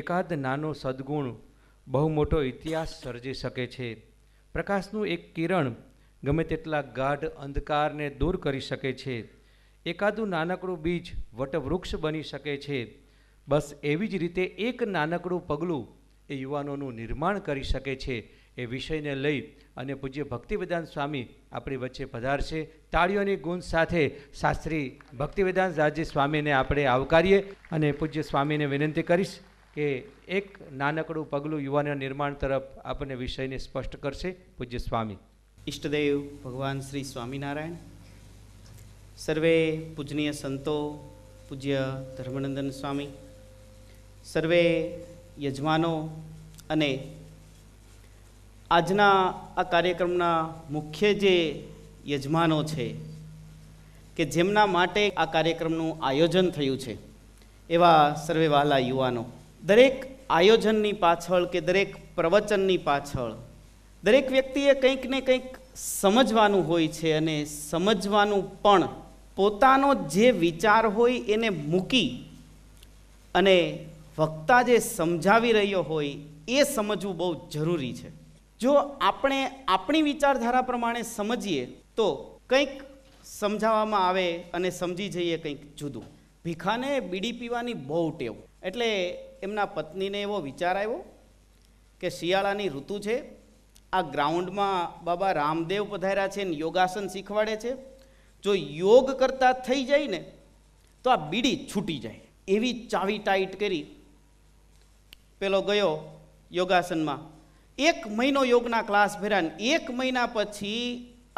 એકાદ નાનો સદગુણ બહુ મોટો ઇતિહાસ સર્જી શકે છે પ્રકાશનું એક કિરણ ગમે તેટલા ગાઢ અંધકારને દૂર કરી શકે છે એકાદું નાનકડું બીજ વટવૃક્ષ બની શકે છે બસ એવી જ રીતે એક નાનકડું પગલું એ યુવાનોનું નિર્માણ કરી શકે છે એ વિષયને લઈ અને પૂજ્ય ભક્તિવેદાન સ્વામી આપણી વચ્ચે પધારશે તાળીઓની ગુંજ સાથે શાસ્ત્રી ભક્તિવેદાન રાજ્ય સ્વામીને આપણે આવકારીએ અને પૂજ્ય સ્વામીને વિનંતી કરીશ કે એક નાનકડું પગલું યુવાનના નિર્માણ તરફ આપણને વિષયને સ્પષ્ટ કરશે પૂજ્ય સ્વામી ઈષ્ટદેવ ભગવાન શ્રી સ્વામિનારાયણ સર્વે પૂજનીય સંતો પૂજ્ય ધર્મનંદન સ્વામી સર્વે યજમાનો અને આજના આ કાર્યક્રમના મુખ્ય જે યજમાનો છે કે જેમના માટે આ કાર્યક્રમનું આયોજન થયું છે એવા સર્વે વહાલા યુવાનો દરેક આયોજનની પાછળ કે દરેક પ્રવચનની પાછળ દરેક વ્યક્તિએ કંઈક ને કંઈક સમજવાનું હોય છે અને સમજવાનું પણ પોતાનો જે વિચાર હોય એને મૂકી અને વક્તા જે સમજાવી રહ્યો હોય એ સમજવું બહુ જરૂરી છે જો આપણે આપણી વિચારધારા પ્રમાણે સમજીએ તો કંઈક સમજાવવામાં આવે અને સમજી જઈએ કંઈક જુદું ભીખાને બીડી પીવાની બહુ ટેવ એટલે એમના પત્નીને એવો વિચાર આવ્યો કે શિયાળાની ઋતુ છે આ ગ્રાઉન્ડમાં બાબા રામદેવ પધાર્યા છે ને યોગાસન શીખવાડે છે જો યોગ કરતા થઈ જાય ને તો આ બીડી છૂટી જાય એવી ચાવી ટાઈટ કરી પેલો ગયો યોગાસનમાં એક મહિનો યોગના ક્લાસ ભર્યા ને એક મહિના પછી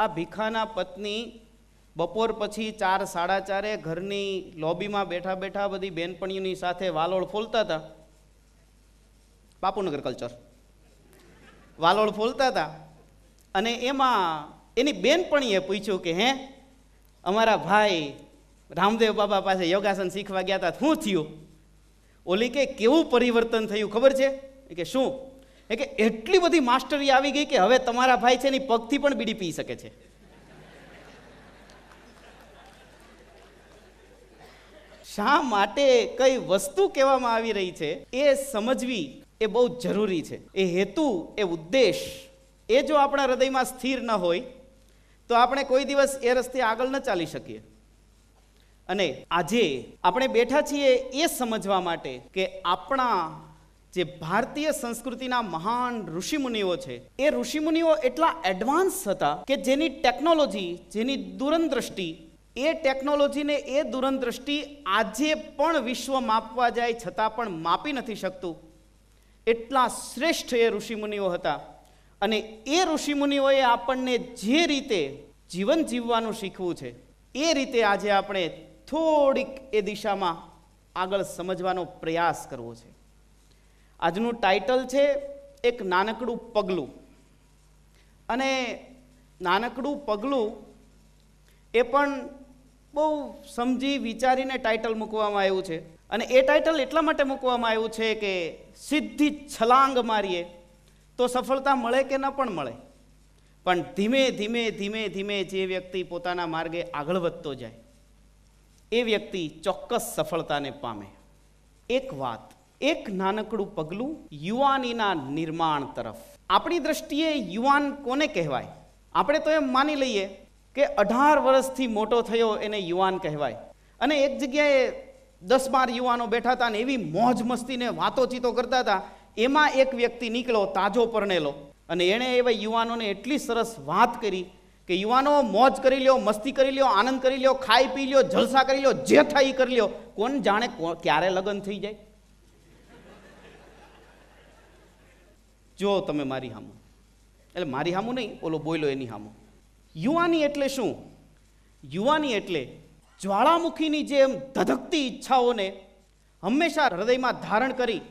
આ ભીખાના પત્ની બપોર પછી ચાર સાડા ચારે ઘરની લોબીમાં બેઠા બેઠા બધી બેનપણીઓની સાથે વાલોળ ફોલતા હતા બાપુનગર કલ્ચર વાલોળ ફોલતા હતા અને એમાં એની બેનપણીએ પૂછ્યું કે હે અમારા ભાઈ રામદેવ બાબા પાસે યોગાસન શીખવા ગયા હતા શું થયું ઓલી કે કેવું પરિવર્તન થયું ખબર છે કે શું એ કે એટલી બધી માસ્ટરી આવી ગઈ કે હવે તમારા ભાઈ છે એની પગથી પણ બીડી પી શકે છે શા માટે કઈ વસ્તુ કહેવામાં આવી રહી છે એ સમજવી એ બહુ જરૂરી છે એ હેતુ એ ઉદ્દેશ એ જો આપણા હૃદયમાં સ્થિર ન હોય તો આપણે કોઈ દિવસ એ રસ્તે આગળ ન ચાલી શકીએ અને આજે આપણે બેઠા છીએ એ સમજવા માટે કે આપણા જે ભારતીય સંસ્કૃતિના મહાન ઋષિમુનિઓ છે એ ઋષિમુનિઓ એટલા એડવાન્સ હતા કે જેની ટેકનોલોજી જેની દૂરંદ્રષ્ટિ એ ટેકનોલોજીને એ દૂરંદ્રષ્ટિ આજે પણ વિશ્વ માપવા જાય છતાં પણ માપી નથી શકતું એટલા શ્રેષ્ઠ એ ઋષિમુનિઓ હતા અને એ ઋષિમુનિઓએ આપણને જે રીતે જીવન જીવવાનું શીખવું છે એ રીતે આજે આપણે થોડીક એ દિશામાં આગળ સમજવાનો પ્રયાસ કરવો છે આજનું ટાઇટલ છે એક નાનકડું પગલું અને નાનકડું પગલું એ પણ બહુ સમજી વિચારીને ટાઇટલ મૂકવામાં આવ્યું છે અને એ ટાઇટલ એટલા માટે મૂકવામાં આવ્યું છે કે સીધી છલાંગ મારીએ તો સફળતા મળે કે ન પણ મળે પણ ધીમે ધીમે ધીમે ધીમે જે વ્યક્તિ પોતાના માર્ગે આગળ વધતો જાય એ વ્યક્તિ ચોક્કસ સફળતાને પામે એક વાત એક નાનકડું પગલું યુવાનીના નિર્માણ તરફ આપણી દ્રષ્ટિએ યુવાન કોને કહેવાય આપણે તો એમ માની લઈએ કે અઢાર વર્ષથી મોટો થયો એને યુવાન કહેવાય અને એક જગ્યાએ દસ બાર યુવાનો બેઠા હતા ને એવી મોજ મસ્તીને વાતો ચીતો કરતા હતા એમાં એક વ્યક્તિ નીકળો તાજો પરણેલો અને એણે એવા યુવાનોને એટલી સરસ વાત કરી કે યુવાનો મોજ કરી લ્યો મસ્તી કરી લ્યો આનંદ કરી લ્યો ખાઈ પી લ્યો જલસા કરી લ્યો જે થાય એ કરી લ્યો કોણ જાણે ક્યારે લગ્ન થઈ જાય જો તમે મારી હામું એટલે મારી હામું નહીં ઓલો બોયલો એની હામું યુવાની એટલે શું યુવાની એટલે જ્વાળામુખીની જેમ ધધકતી ઈચ્છાઓને હંમેશા હૃદયમાં ધારણ કરી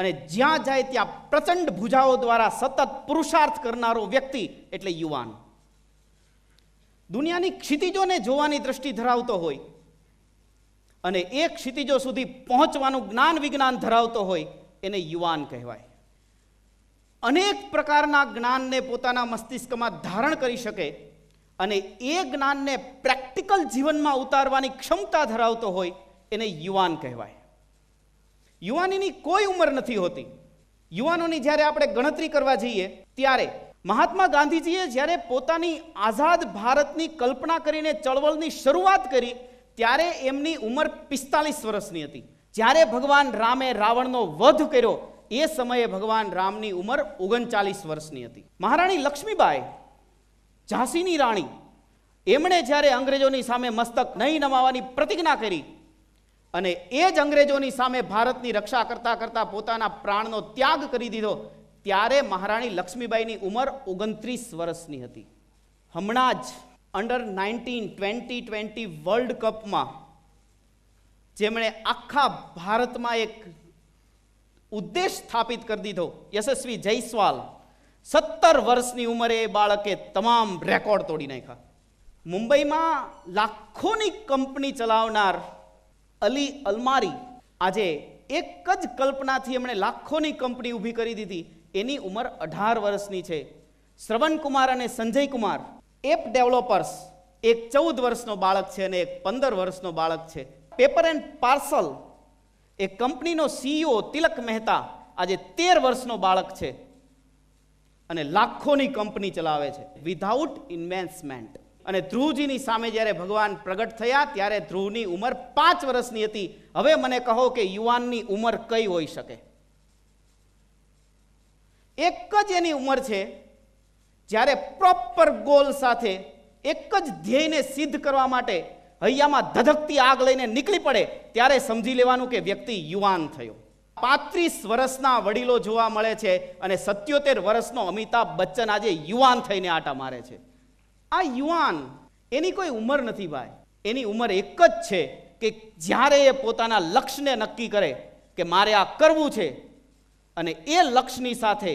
અને જ્યાં જાય ત્યાં પ્રચંડ ભૂજાઓ દ્વારા સતત પુરુષાર્થ કરનારો વ્યક્તિ એટલે યુવાન દુનિયાની ક્ષિતિજોને જોવાની દ્રષ્ટિ ધરાવતો હોય અને એ ક્ષિતિજો સુધી પહોંચવાનું જ્ઞાન વિજ્ઞાન ધરાવતો હોય એને યુવાન કહેવાય અનેક પ્રકારના જ્ઞાનને પોતાના મસ્તિષ્કમાં ધારણ કરી શકે અને એ જ્ઞાનને પ્રેક્ટિકલ જીવનમાં ઉતારવાની ક્ષમતા ધરાવતો હોય એને યુવાન કહેવાય યુવાનીની કોઈ ઉંમર નથી હોતી યુવાનોની જ્યારે આપણે ગણતરી કરવા જઈએ ત્યારે મહાત્મા ગાંધીજીએ જ્યારે પોતાની આઝાદ ભારતની કલ્પના કરીને ચળવળની શરૂઆત કરી ત્યારે એમની ઉંમર પિસ્તાલીસ વર્ષની હતી જ્યારે ભગવાન રામે રાવણનો વધ કર્યો એ સમયે ભગવાન રામની ઉંમર ઓગણચાલીસ વર્ષની હતી મહારાણી લક્ષ્મીબાઈ ઝાંસીની રાણી એમણે જ્યારે અંગ્રેજોની સામે મસ્તક નહીં નમાવાની પ્રતિજ્ઞા કરી અને એ જ અંગ્રેજોની સામે ભારતની રક્ષા કરતાં કરતાં પોતાના પ્રાણનો ત્યાગ કરી દીધો ત્યારે મહારાણી લક્ષ્મીબાઈની ઉંમર ઓગણત્રીસ વર્ષની હતી હમણાં જ under nineteen twenty twenty world કપમાં જેમણે આખા ભારતમાં એક ઉદ્દેશ સ્થાપિત કરી દીધો યશસ્વી જયસ્વાલ સત્તર વર્ષની ઉંમરે એ બાળકે તમામ રેકોર્ડ તોડી નાખ્યા મુંબઈમાં લાખોની કંપની ચલાવનાર અલી અલમારી આજે એક જ કલ્પનાથી એમણે લાખોની કંપની ઊભી કરી દીધી એની ઉંમર અઢાર વર્ષની છે શ્રવણ કુમાર અને સંજય કુમાર એપ ડેવલપર્સ એક ચૌદ વર્ષનો બાળક છે અને એક પંદર વર્ષનો બાળક છે પેપર એન્ડ પાર્સલ એ કંપનીનો સીઈઓ તિલક મહેતા આજે તેર વર્ષનો બાળક છે અને લાખોની કંપની ચલાવે છે વિધાઉટ ઇન્વેસ્ટમેન્ટ અને ધ્રુવજીની સામે જ્યારે ભગવાન પ્રગટ થયા ત્યારે ધ્રુવની ઉંમર પાંચ વર્ષની હતી હવે મને કહો કે યુવાનની ઉંમર કઈ હોઈ શકે એક જ એની ઉંમર છે જ્યારે પ્રોપર ગોલ સાથે એક જ ધ્યેયને સિદ્ધ કરવા માટે હૈયામાં ધધકતી આગ લઈને નીકળી પડે ત્યારે સમજી લેવાનું કે વ્યક્તિ યુવાન થયો પાંત્રીસ વર્ષના વડીલો જોવા મળે છે અને સત્યોતેર વર્ષનો અમિતાભ બચ્ચન આજે યુવાન થઈને આટા મારે છે આ યુવાન એની કોઈ ઉંમર નથી ભાઈ એની ઉંમર એક જ છે કે જ્યારે એ પોતાના લક્ષ્યને નક્કી કરે કે મારે આ કરવું છે અને એ લક્ષ્યની સાથે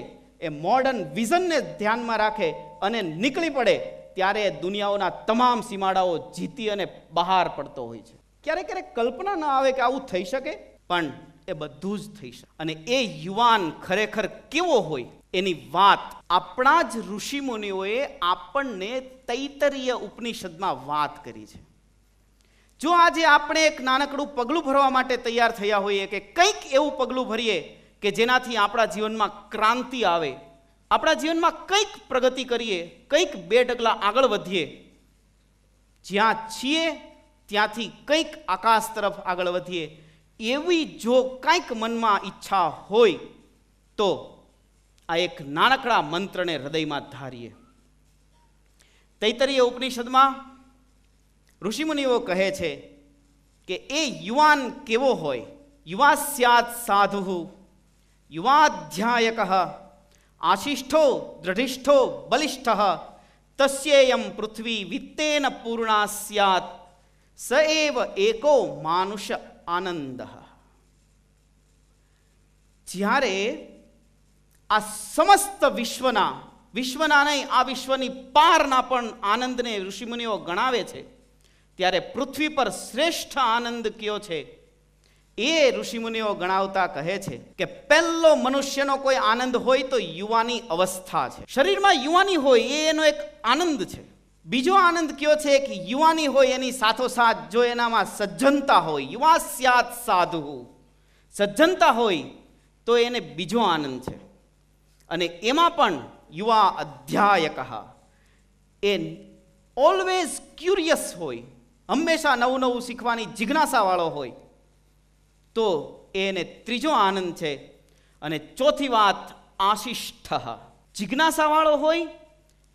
એ મોડર્ન વિઝનને ધ્યાનમાં રાખે અને નીકળી પડે ત્યારે એ દુનિયાઓના તમામ સીમાડાઓ જીતી અને બહાર પડતો હોય છે ક્યારેક ક્યારેક કલ્પના ન આવે કે આવું થઈ શકે પણ એ બધું જ થઈ શકે અને એ યુવાન ખરેખર કેવો હોય એની વાત આપણા જ ઋષિમુનિઓએ આપણને તૈતરીય ઉપનિષદમાં વાત કરી છે જો આજે આપણે એક નાનકડું પગલું ભરવા માટે તૈયાર થયા હોઈએ કે કંઈક એવું પગલું ભરીએ કે જેનાથી આપણા જીવનમાં ક્રાંતિ આવે આપણા જીવનમાં કંઈક પ્રગતિ કરીએ કંઈક બે ડગલા આગળ વધીએ જ્યાં છીએ ત્યાંથી કંઈક આકાશ તરફ આગળ વધીએ એવી જો કાંઈક મનમાં ઈચ્છા હોય તો આ એક નાનકડા મંત્રને હૃદયમાં ધારીએ તૈતરીય ઉપનિષદમાં ઋષિમુનિઓ કહે છે કે એ યુવાન કેવો હોય યુવા સ્યાત સાધુ યુવાધ્યાયક આશિષ્ઠો દ્રઢિષ્ઠો બલિષ્ઠ તસ્યેયમ પૃથ્વી વિત્તેન પૂર્ણા સ્યાત સ એવ એકો માનુષ આનંદ જ્યારે આ સમસ્ત વિશ્વના વિશ્વના નહીં આ વિશ્વની પારના પણ આનંદને ઋષિમુનિઓ ગણાવે છે ત્યારે પૃથ્વી પર શ્રેષ્ઠ આનંદ કયો છે એ ઋષિમુનિઓ ગણાવતા કહે છે કે પહેલો મનુષ્યનો કોઈ આનંદ હોય તો યુવાની અવસ્થા છે શરીરમાં યુવાની હોય એ એનો એક આનંદ છે બીજો આનંદ કયો છે કે યુવાની હોય એની સાથોસાથ જો એનામાં સજ્જનતા હોય યુવા સ્યાત સાધુ સજ્જનતા હોય તો એને બીજો આનંદ છે અને એમાં પણ યુવા અધ્યાયક એ ઓલવેઝ ક્યુરિયસ હોય હંમેશા નવું નવું શીખવાની જિજ્ઞાસાવાળો હોય તો એને ત્રીજો આનંદ છે અને ચોથી વાત આશિષ્ઠ જિજ્ઞાસાવાળો હોય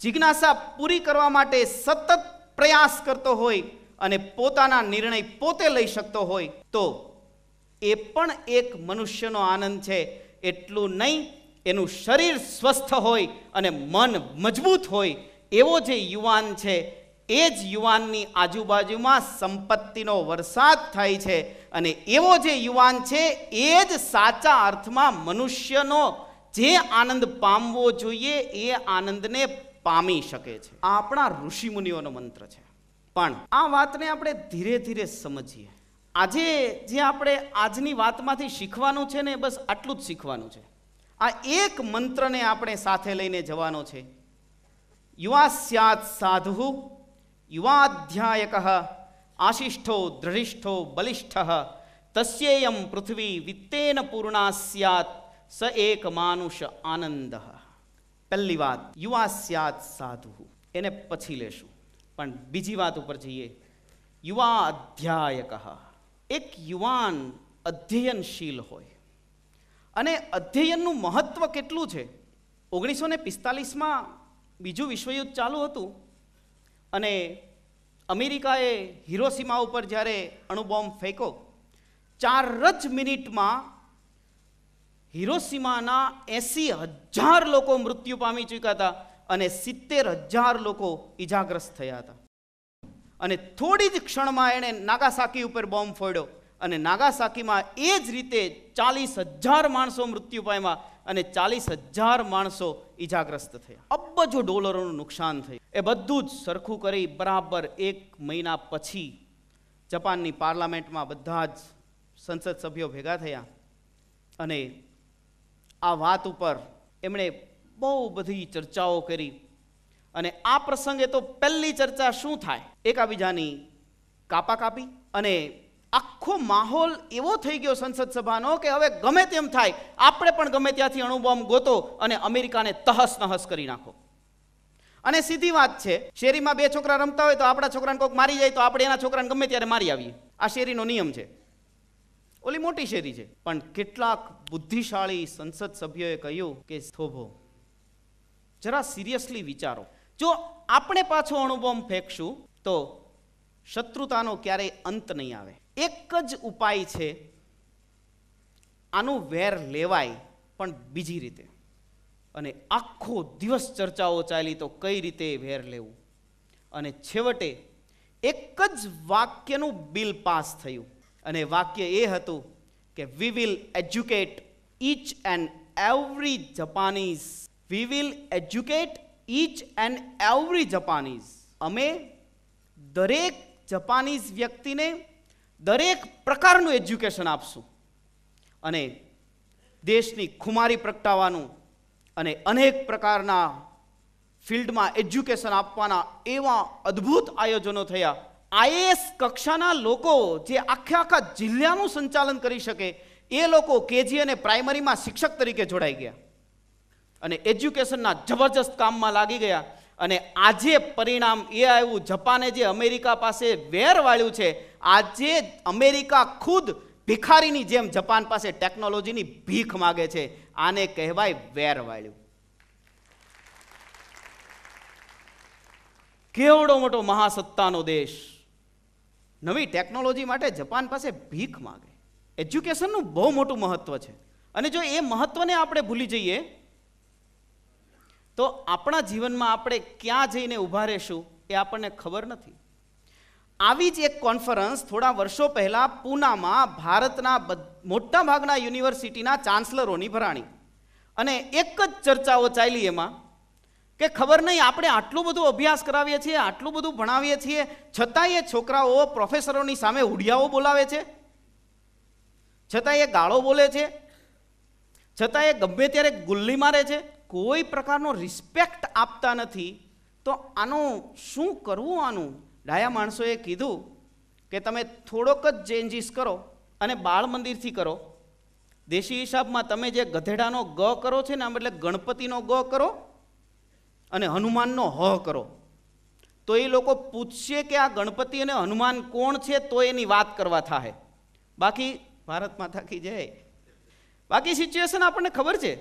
જિજ્ઞાસા પૂરી કરવા માટે સતત પ્રયાસ કરતો હોય અને પોતાના નિર્ણય પોતે લઈ શકતો હોય તો એ પણ એક મનુષ્યનો આનંદ છે એટલું નહીં એનું શરીર સ્વસ્થ હોય અને મન મજબૂત હોય એવો જે યુવાન છે એ જ યુવાનની આજુબાજુમાં સંપત્તિનો વરસાદ થાય છે અને એવો જે યુવાન છે એ જ સાચા અર્થમાં મનુષ્યનો જે આનંદ પામવો જોઈએ એ આનંદને પામી શકે છે આ આપણા ઋષિમુનિઓનો મંત્ર છે પણ આ વાતને આપણે ધીરે ધીરે સમજીએ આજે જે આપણે આજની વાતમાંથી શીખવાનું છે ને બસ આટલું જ શીખવાનું છે આ એક મંત્રને આપણે સાથે લઈને જવાનો છે યુવા સ્યાત સાધુ યુવાધ્યાયક આશિષ્ઠો દ્રઢિષ્ઠો બલિષ્ઠ તસ્યેયમ પૃથ્વી વિત્તેન પૂર્ણા સ્યાત સ એક માનુષ આનંદ પહેલી વાત યુવા સ્યાત સાધુ એને પછી લેશું પણ બીજી વાત ઉપર જઈએ યુવા અધ્યાય કહા એક યુવાન અધ્યયનશીલ હોય અને અધ્યયનનું મહત્ત્વ કેટલું છે ઓગણીસો ને પિસ્તાલીસમાં બીજું વિશ્વયુદ્ધ ચાલુ હતું અને અમેરિકાએ હિરોસીમા ઉપર જ્યારે અણુબોમ્બ ફેંકો ચાર જ મિનિટમાં હિરોસીમાના એસી હજાર લોકો મૃત્યુ પામી ચૂક્યા હતા અને સિત્તેર હજાર લોકો ઈજાગ્રસ્ત થયા હતા અને થોડી જ ક્ષણમાં એણે નાગાસાકી ઉપર બોમ્બ ફોડ્યો અને નાગાસાકીમાં એ જ રીતે ચાલીસ હજાર માણસો મૃત્યુ પામ્યા અને ચાલીસ હજાર માણસો ઈજાગ્રસ્ત થયા અબજો ડોલરોનું નુકસાન થયું એ બધું જ સરખું કરી બરાબર એક મહિના પછી જપાનની પાર્લામેન્ટમાં બધા જ સંસદ સભ્યો ભેગા થયા અને આ વાત ઉપર એમણે બહુ બધી ચર્ચાઓ કરી અને આ પ્રસંગે તો પહેલી ચર્ચા શું થાય એકાબીજાની કાપા કાપી અને આખો માહોલ એવો થઈ ગયો સંસદ સભાનો કે હવે ગમે તેમ થાય આપણે પણ ગમે ત્યાંથી અણુબોમ્બ ગોતો અને અમેરિકાને તહસ નહસ કરી નાખો અને સીધી વાત છે શેરીમાં બે છોકરા રમતા હોય તો આપણા છોકરાને કોઈક મારી જાય તો આપણે એના છોકરાને ગમે ત્યારે મારી આવીએ આ શેરીનો નિયમ છે ઓલી મોટી શેરી છે પણ કેટલાક બુદ્ધિશાળી સંસદ સભ્યોએ કહ્યું કે થોભો જરા સિરિયસલી વિચારો જો આપણે પાછો અણુબોમ્બ ફેંકશું તો શત્રુતાનો ક્યારેય અંત નહીં આવે એક જ ઉપાય છે આનું વેર લેવાય પણ બીજી રીતે અને આખો દિવસ ચર્ચાઓ ચાલી તો કઈ રીતે વેર લેવું અને છેવટે એક જ વાક્યનું બિલ પાસ થયું અને વાક્ય એ હતું કે we will educate each and every Japanese we will educate each and every Japanese અમે દરેક જપાનીઝ વ્યક્તિને દરેક પ્રકારનું એજ્યુકેશન આપશું અને દેશની ખુમારી પ્રગટાવવાનું અને અનેક પ્રકારના ફિલ્ડમાં એજ્યુકેશન આપવાના એવા અદ્ભુત આયોજનો થયા આઈએએસ કક્ષાના લોકો જે આખા આખા જિલ્લાનું સંચાલન કરી શકે એ લોકો કેજી અને પ્રાઇમરીમાં શિક્ષક તરીકે જોડાઈ ગયા અને એજ્યુકેશનના જબરજસ્ત કામમાં લાગી ગયા અને આજે પરિણામ એ આવ્યું જપાને જે અમેરિકા પાસે વેર વાળ્યું છે આજે અમેરિકા ખુદ ભિખારીની જેમ જપાન પાસે ટેકનોલોજીની ભીખ માગે છે આને કહેવાય વેર વાળ્યું કેવડો મોટો મહાસત્તાનો દેશ નવી ટેકનોલોજી માટે જપાન પાસે ભીખ માગે એજ્યુકેશનનું બહુ મોટું મહત્વ છે અને જો એ મહત્વને આપણે ભૂલી જઈએ તો આપણા જીવનમાં આપણે ક્યાં જઈને ઊભા રહેશું એ આપણને ખબર નથી આવી જ એક કોન્ફરન્સ થોડા વર્ષો પહેલાં પૂનામાં ભારતના મોટાભાગના યુનિવર્સિટીના ચાન્સલરોની ભરાણી અને એક જ ચર્ચાઓ ચાલી એમાં કે ખબર નહીં આપણે આટલું બધું અભ્યાસ કરાવીએ છીએ આટલું બધું ભણાવીએ છીએ છતાં એ છોકરાઓ પ્રોફેસરોની સામે ઉડિયાઓ બોલાવે છે છતાં એ ગાળો બોલે છે છતાં એ ગમે ત્યારે ગુલ્લી મારે છે કોઈ પ્રકારનો રિસ્પેક્ટ આપતા નથી તો આનું શું કરવું આનું ડાયા માણસોએ કીધું કે તમે થોડોક જ ચેન્જીસ કરો અને બાળ મંદિરથી કરો દેશી હિસાબમાં તમે જે ગધેડાનો ગ કરો છે ને આમ એટલે ગણપતિનો ગ કરો અને હનુમાનનો હ કરો તો એ લોકો પૂછશે કે આ ગણપતિ અને હનુમાન કોણ છે તો એની વાત કરવા થાય બાકી ભારતમાં માતા જાય બાકી સિચ્યુએશન આપણને ખબર છે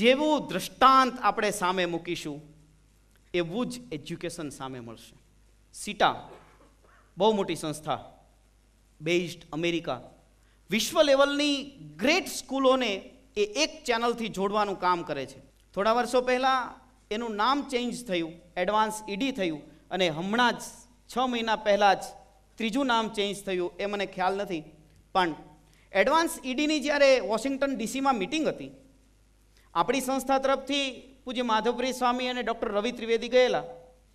જેવું દ્રષ્ટાંત આપણે સામે મૂકીશું એવું જ એજ્યુકેશન સામે મળશે સીટા બહુ મોટી સંસ્થા બેઝડ અમેરિકા વિશ્વ લેવલની ગ્રેટ સ્કૂલોને એ એક ચેનલથી જોડવાનું કામ કરે છે થોડા વર્ષો પહેલાં એનું નામ ચેન્જ થયું એડવાન્સ ઈડી થયું અને હમણાં જ છ મહિના પહેલાં જ ત્રીજું નામ ચેન્જ થયું એ મને ખ્યાલ નથી પણ એડવાન્સ ઈડીની જ્યારે વોશિંગ્ટન ડીસીમાં મિટિંગ હતી આપણી સંસ્થા તરફથી પૂજ્ય માધવપ્રી સ્વામી અને ડૉક્ટર રવિ ત્રિવેદી ગયેલા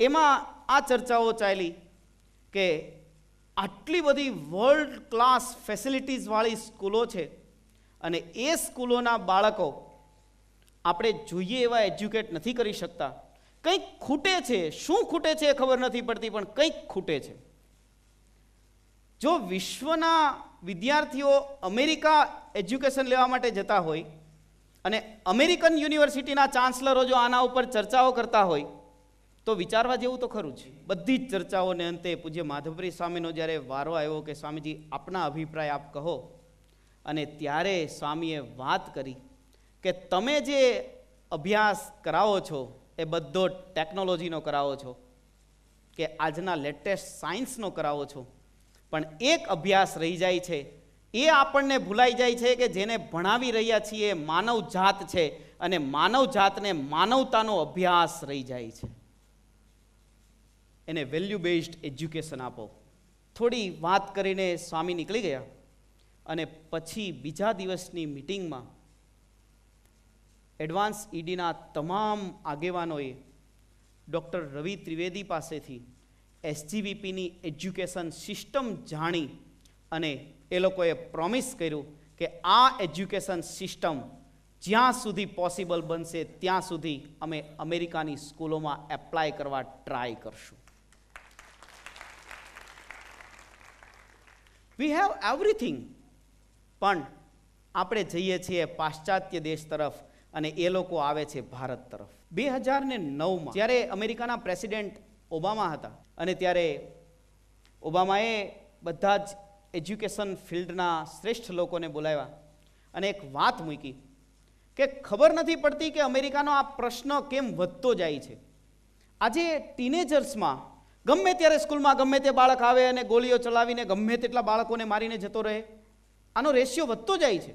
એમાં આ ચર્ચાઓ ચાલી કે આટલી બધી વર્લ્ડ ક્લાસ ફેસિલિટીઝવાળી સ્કૂલો છે અને એ સ્કૂલોના બાળકો આપણે જોઈએ એવા એજ્યુકેટ નથી કરી શકતા કંઈક ખૂટે છે શું ખૂટે છે એ ખબર નથી પડતી પણ કંઈક ખૂટે છે જો વિશ્વના વિદ્યાર્થીઓ અમેરિકા એજ્યુકેશન લેવા માટે જતા હોય અને અમેરિકન યુનિવર્સિટીના ચાન્સલરો જો આના ઉપર ચર્ચાઓ કરતા હોય તો વિચારવા જેવું તો ખરું જ બધી જ ચર્ચાઓને અંતે પૂજ્ય માધવપુરી સ્વામીનો જ્યારે વારો આવ્યો કે સ્વામીજી આપના અભિપ્રાય આપ કહો અને ત્યારે સ્વામીએ વાત કરી કે તમે જે અભ્યાસ કરાવો છો એ બધો ટેકનોલોજીનો કરાવો છો કે આજના લેટેસ્ટ સાયન્સનો કરાવો છો પણ એક અભ્યાસ રહી જાય છે એ આપણને ભૂલાઈ જાય છે કે જેને ભણાવી રહ્યા છીએ માનવ જાત છે અને માનવ જાતને માનવતાનો અભ્યાસ રહી જાય છે એને વેલ્યુ બેઝડ એજ્યુકેશન આપો થોડી વાત કરીને સ્વામી નીકળી ગયા અને પછી બીજા દિવસની મિટિંગમાં એડવાન્સ ઈડીના તમામ આગેવાનોએ ડૉક્ટર રવિ ત્રિવેદી પાસેથી એસજીવીપીની એજ્યુકેશન સિસ્ટમ જાણી અને એ લોકોએ પ્રોમિસ કર્યું કે આ એજ્યુકેશન સિસ્ટમ જ્યાં સુધી પોસિબલ બનશે ત્યાં સુધી અમે અમેરિકાની સ્કૂલોમાં એપ્લાય કરવા ટ્રાય કરશું વી હેવ એવરીથિંગ પણ આપણે જઈએ છીએ પાશ્ચાત્ય દેશ તરફ અને એ લોકો આવે છે ભારત તરફ બે હજાર ને નવમાં જ્યારે અમેરિકાના પ્રેસિડેન્ટ ઓબામા હતા અને ત્યારે ઓબામાએ બધા જ એજ્યુકેશન ફિલ્ડના શ્રેષ્ઠ લોકોને બોલાવ્યા અને એક વાત મૂકી કે ખબર નથી પડતી કે અમેરિકાનો આ પ્રશ્ન કેમ વધતો જાય છે આજે ટીનેજર્સમાં ગમે ત્યારે સ્કૂલમાં ગમે તે બાળક આવે અને ગોળીઓ ચલાવીને ગમે તેટલા બાળકોને મારીને જતો રહે આનો રેશિયો વધતો જાય છે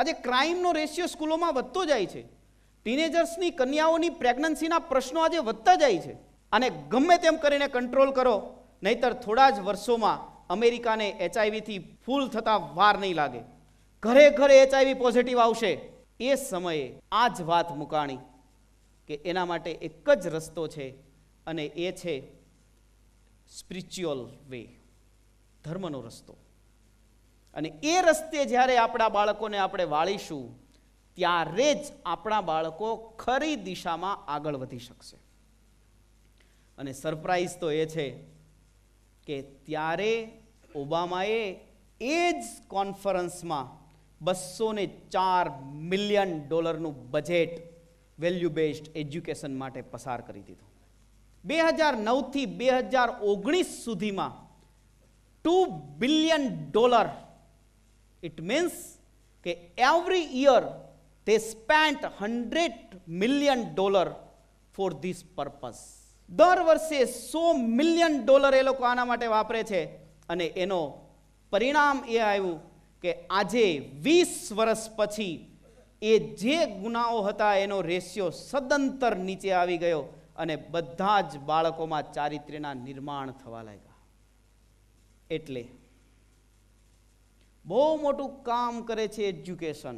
આજે ક્રાઇમનો રેશિયો સ્કૂલોમાં વધતો જાય છે ટીનેજર્સની કન્યાઓની પ્રેગ્નન્સીના પ્રશ્નો આજે વધતા જાય છે અને ગમે તેમ કરીને કંટ્રોલ કરો નહીતર થોડા જ વર્ષોમાં અમેરિકાને એચઆઈવીથી ફૂલ થતા વાર નહીં લાગે ઘરે ઘરે એચઆઈવી પોઝિટિવ આવશે એ સમયે આ જ વાત મુકાણી કે એના માટે એક જ રસ્તો છે અને એ છે સ્પિરિચ્યુઅલ વે ધર્મનો રસ્તો અને એ રસ્તે જ્યારે આપણા બાળકોને આપણે વાળીશું ત્યારે જ આપણા બાળકો ખરી દિશામાં આગળ વધી શકશે અને સરપ્રાઈઝ તો એ છે કે ત્યારે ઓબામાએ એ જ કોન્ફરન્સમાં બસો ને ચાર મિલિયન ડોલરનું બજેટ વેલ્યુ બેસ્ડ એજ્યુકેશન માટે પસાર કરી દીધું બે હજાર નવથી બે હજાર ઓગણીસ સુધીમાં two billion dollar it means કે એવરી year તે spent 100 million dollar for this purpose. દર વર્ષે સો મિલિયન ડોલર એ લોકો આના માટે વાપરે છે અને એનો પરિણામ એ આવ્યું કે આજે વીસ વર્ષ પછી એ જે ગુનાઓ હતા એનો રેશિયો સદંતર નીચે આવી ગયો અને બધા જ બાળકોમાં ચારિત્ર્યના નિર્માણ થવા લાગ્યા એટલે બહુ મોટું કામ કરે છે એજ્યુકેશન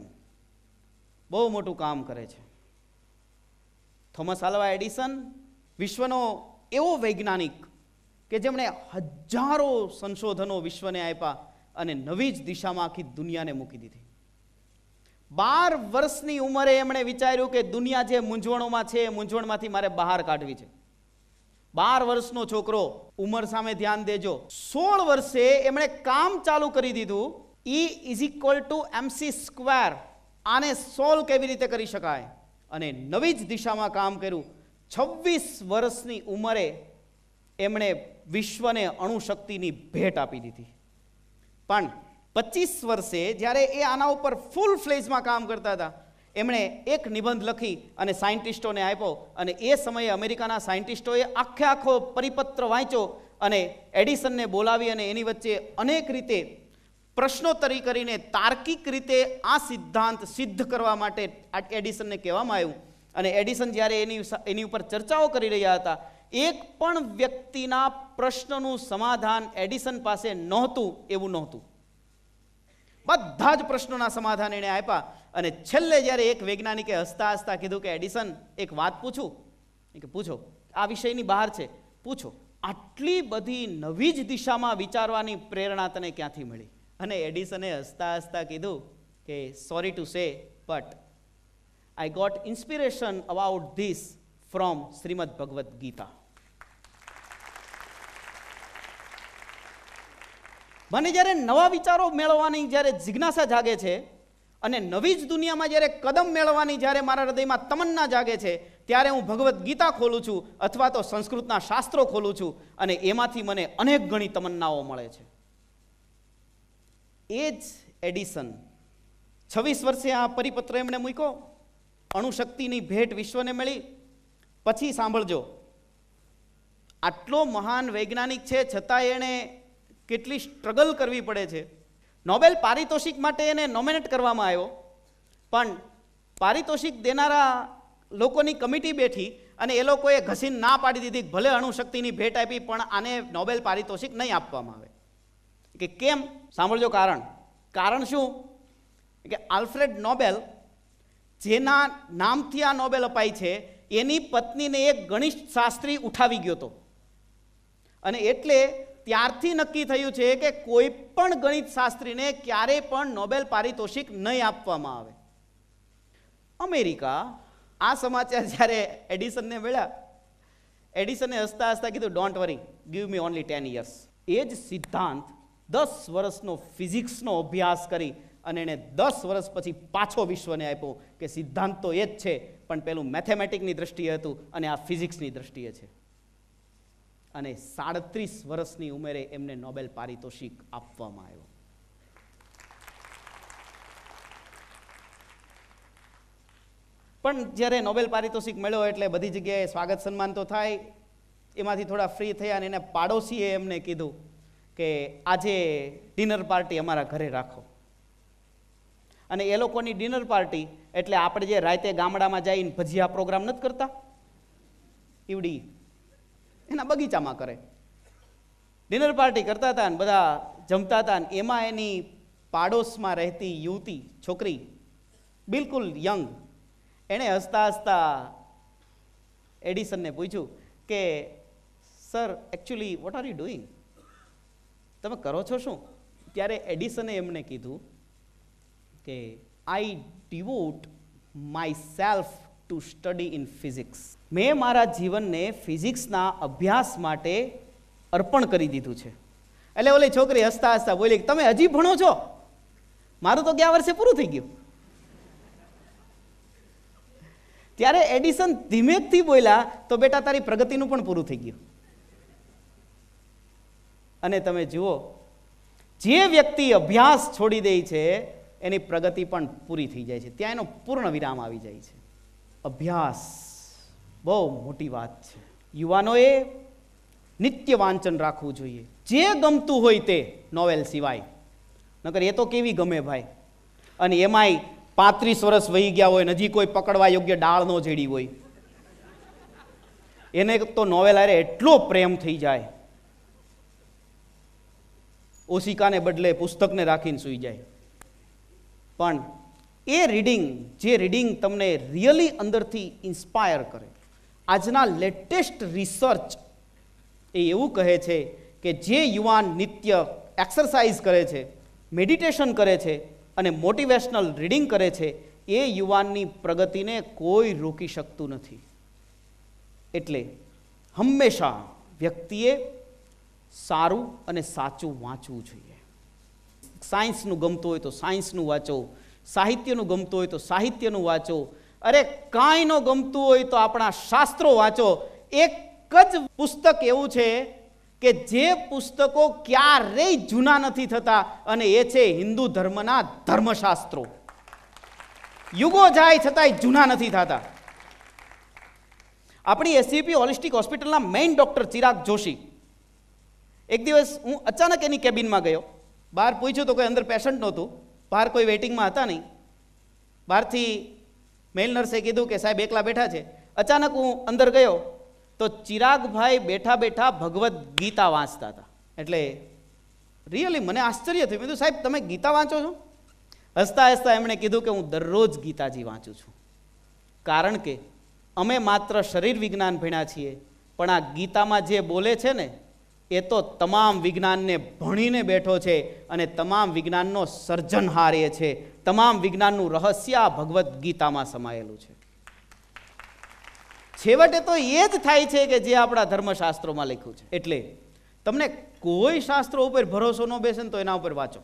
બહુ મોટું કામ કરે છે થોમસ આલવા એડિસન વિશ્વનો એવો વૈજ્ઞાનિક કે જેમણે હજારો સંશોધનો વિશ્વને આપ્યા અને નવી જ દિશામાં આખી દુનિયાને મૂકી દીધી બાર વર્ષની ઉંમરે એમણે વિચાર્યું કે દુનિયા જે મૂંઝવણોમાં છે એ મૂંઝવણમાંથી મારે બહાર કાઢવી છે બાર વર્ષનો છોકરો ઉંમર સામે ધ્યાન દેજો સોળ વર્ષે એમણે કામ ચાલુ કરી દીધું E is equal to MC square આને સોલ કેવી રીતે કરી શકાય અને નવી જ દિશામાં કામ કર્યું છવ્વીસ વર્ષની ઉંમરે એમણે વિશ્વને અણુશક્તિની ભેટ આપી દીધી પણ પચીસ વર્ષે જ્યારે એ આના ઉપર ફૂલ ફ્લેજમાં કામ કરતા હતા એમણે એક નિબંધ લખી અને સાયન્ટિસ્ટોને આપ્યો અને એ સમયે અમેરિકાના સાયન્ટિસ્ટોએ આખે આખો પરિપત્ર વાંચ્યો અને એડિસનને બોલાવી અને એની વચ્ચે અનેક રીતે પ્રશ્નોત્તરી કરીને તાર્કિક રીતે આ સિદ્ધાંત સિદ્ધ કરવા માટે એડિસનને કહેવામાં આવ્યું અને એડિસન જ્યારે એની એની ઉપર ચર્ચાઓ કરી રહ્યા હતા એક પણ વ્યક્તિના પ્રશ્નનું સમાધાન એડિસન પાસે નહોતું એવું નહોતું બધા જ પ્રશ્નોના સમાધાન એણે આપ્યા અને છેલ્લે જ્યારે એક વૈજ્ઞાનિકે હસતા હસતા કીધું કે એડિસન એક વાત પૂછું કે પૂછો આ વિષયની બહાર છે પૂછો આટલી બધી નવી જ દિશામાં વિચારવાની પ્રેરણા તને ક્યાંથી મળી અને એડિસને હસતા હસતા કીધું કે sorry to say but I got inspiration about this from Shrimad Bhagavad Gita મને જ્યારે નવા વિચારો મેળવવાની જ્યારે જિજ્ઞાસા જાગે છે અને નવી જ દુનિયામાં જ્યારે કદમ મેળવવાની જ્યારે મારા હૃદયમાં તમન્ના જાગે છે ત્યારે હું ભગવદ્ ગીતા ખોલું છું અથવા તો સંસ્કૃતના શાસ્ત્રો ખોલું છું અને એમાંથી મને અનેક ઘણી તમન્નાઓ મળે છે એ જ એડિસન છવ્વીસ વર્ષે આ પરિપત્ર એમણે મૂક્યો અણુશક્તિની ભેટ વિશ્વને મળી પછી સાંભળજો આટલો મહાન વૈજ્ઞાનિક છે છતાં એણે કેટલી સ્ટ્રગલ કરવી પડે છે નોબેલ પારિતોષિક માટે એને નોમિનેટ કરવામાં આવ્યો પણ પારિતોષિક દેનારા લોકોની કમિટી બેઠી અને એ લોકોએ ઘસીને ના પાડી દીધી ભલે અણુશક્તિની ભેટ આપી પણ આને નોબેલ પારિતોષિક નહીં આપવામાં આવે કે કેમ સાંભળજો કારણ કારણ શું કે આલ્ફ્રેડ નોબેલ જેના નામથી આ નોબેલ અપાય છે એની પત્નીને એક ગણિષ્ઠ શાસ્ત્રી ઉઠાવી ગયો હતો અને એટલે ત્યારથી નક્કી થયું છે કે કોઈ પણ ગણિત શાસ્ત્રીને ક્યારેય પણ નોબેલ પારિતોષિક નહીં આપવામાં આવે અમેરિકા આ સમાચાર જ્યારે એડિસનને મળ્યા એડિસને હસતા હસતા કીધું don't worry give me only ten years એ જ સિદ્ધાંત દસ વર્ષનો ફિઝિક્સનો અભ્યાસ કરી અને એણે દસ વર્ષ પછી પાછો વિશ્વને આપ્યો કે સિદ્ધાંત તો એ જ છે પણ પેલું મેથેમેટિકની દ્રષ્ટિએ હતું અને આ ફિઝિક્સની દ્રષ્ટિએ છે અને સાડત્રીસ વર્ષની ઉંમરે એમને નોબેલ પારિતોષિક આપવામાં આવ્યો પણ જ્યારે નોબેલ પારિતોષિક મળ્યો એટલે બધી જગ્યાએ સ્વાગત સન્માન તો થાય એમાંથી થોડા ફ્રી થયા અને એના પાડોશીએ એમને કીધું કે આજે ડિનર પાર્ટી અમારા ઘરે રાખો અને એ લોકોની ડિનર પાર્ટી એટલે આપણે જે રાતે ગામડામાં જઈને ભજીયા પ્રોગ્રામ નથી કરતા ઈવડી એના બગીચામાં કરે ડિનર પાર્ટી કરતા હતા ને બધા જમતા હતા ને એમાં એની પાડોશમાં રહેતી યુવતી છોકરી બિલકુલ યંગ એણે હસતા હસતા એડિસનને પૂછ્યું કે sir actually what are you doing તમે કરો છો શું ત્યારે એડિસને એમને કીધું કે I devote myself to study in physics મેં મારા જીવનને ફિઝિક્સના અભ્યાસ માટે અર્પણ કરી દીધું છે એટલે ઓલી છોકરી હસતા હસતા બોલી તમે હજી ભણો છો મારું તો ગયા વર્ષે પૂરું થઈ ગયું ત્યારે એડિસન ધીમેકથી બોલ્યા તો બેટા તારી પ્રગતિનું પણ પૂરું થઈ ગયું અને તમે જુઓ જે વ્યક્તિ અભ્યાસ છોડી દે છે એની પ્રગતિ પણ પૂરી થઈ જાય છે ત્યાં એનો પૂર્ણ વિરામ આવી જાય છે અભ્યાસ બહુ મોટી વાત છે યુવાનોએ નિત્ય વાંચન રાખવું જોઈએ જે ગમતું હોય તે નોવેલ સિવાય નકર એ તો કેવી ગમે ભાઈ અને એમાંય પાંત્રીસ વર્ષ વહી ગયા હોય નજીક કોઈ પકડવા યોગ્ય ડાળ ન જેડી હોય એને તો નોવેલ અરે એટલો પ્રેમ થઈ જાય ઓશિકાને બદલે પુસ્તકને રાખીને સૂઈ જાય પણ એ રીડિંગ જે રીડિંગ તમને રિયલી અંદરથી ઇન્સ્પાયર કરે આજના લેટેસ્ટ રિસર્ચ એ એવું કહે છે કે જે યુવાન નિત્ય એક્સરસાઇઝ કરે છે મેડિટેશન કરે છે અને મોટિવેશનલ રીડિંગ કરે છે એ યુવાનની પ્રગતિને કોઈ રોકી શકતું નથી એટલે હંમેશા વ્યક્તિએ સારું અને સાચું વાંચવું જોઈએ સાયન્સનું ગમતું હોય તો સાયન્સનું વાંચો સાહિત્યનું ગમતું હોય તો સાહિત્યનું વાંચો અરે કાંઈ ન ગમતું હોય તો આપણા શાસ્ત્રો વાંચો એક જ પુસ્તક એવું છે કે જે પુસ્તકો ક્યારેય જૂના નથી થતા અને એ છે હિન્દુ ધર્મના ધર્મશાસ્ત્રો યુગો જાય છતાંય જૂના નથી થતા આપણી એસસીપી હોલિસ્ટિક હોસ્પિટલના મેઇન ડોક્ટર ચિરાગ જોશી એક દિવસ હું અચાનક એની કેબિનમાં ગયો બહાર પૂછ્યું તો કોઈ અંદર પેશન્ટ નહોતું બહાર કોઈ વેઇટિંગમાં હતા નહીં બહારથી મેલ નર્સે કીધું કે સાહેબ એકલા બેઠા છે અચાનક હું અંદર ગયો તો ચિરાગભાઈ બેઠા બેઠા ભગવદ્ ગીતા વાંચતા હતા એટલે રિયલી મને આશ્ચર્ય થયું મેં સાહેબ તમે ગીતા વાંચો છો હસતા હસતા એમણે કીધું કે હું દરરોજ ગીતાજી વાંચું છું કારણ કે અમે માત્ર શરીર વિજ્ઞાન ભણ્યા છીએ પણ આ ગીતામાં જે બોલે છે ને એ તો તમામ વિજ્ઞાનને ભણીને બેઠો છે અને તમામ વિજ્ઞાનનો સર્જનહાર્ય છે તમામ વિજ્ઞાનનું રહસ્ય ભગવદ્ ગીતામાં સમાયેલું છે છેવટે તો એ જ થાય છે કે જે આપણા ધર્મશાસ્ત્રોમાં લખ્યું છે એટલે તમને કોઈ શાસ્ત્રો ઉપર ભરોસો ન બેસે ને તો એના ઉપર વાંચો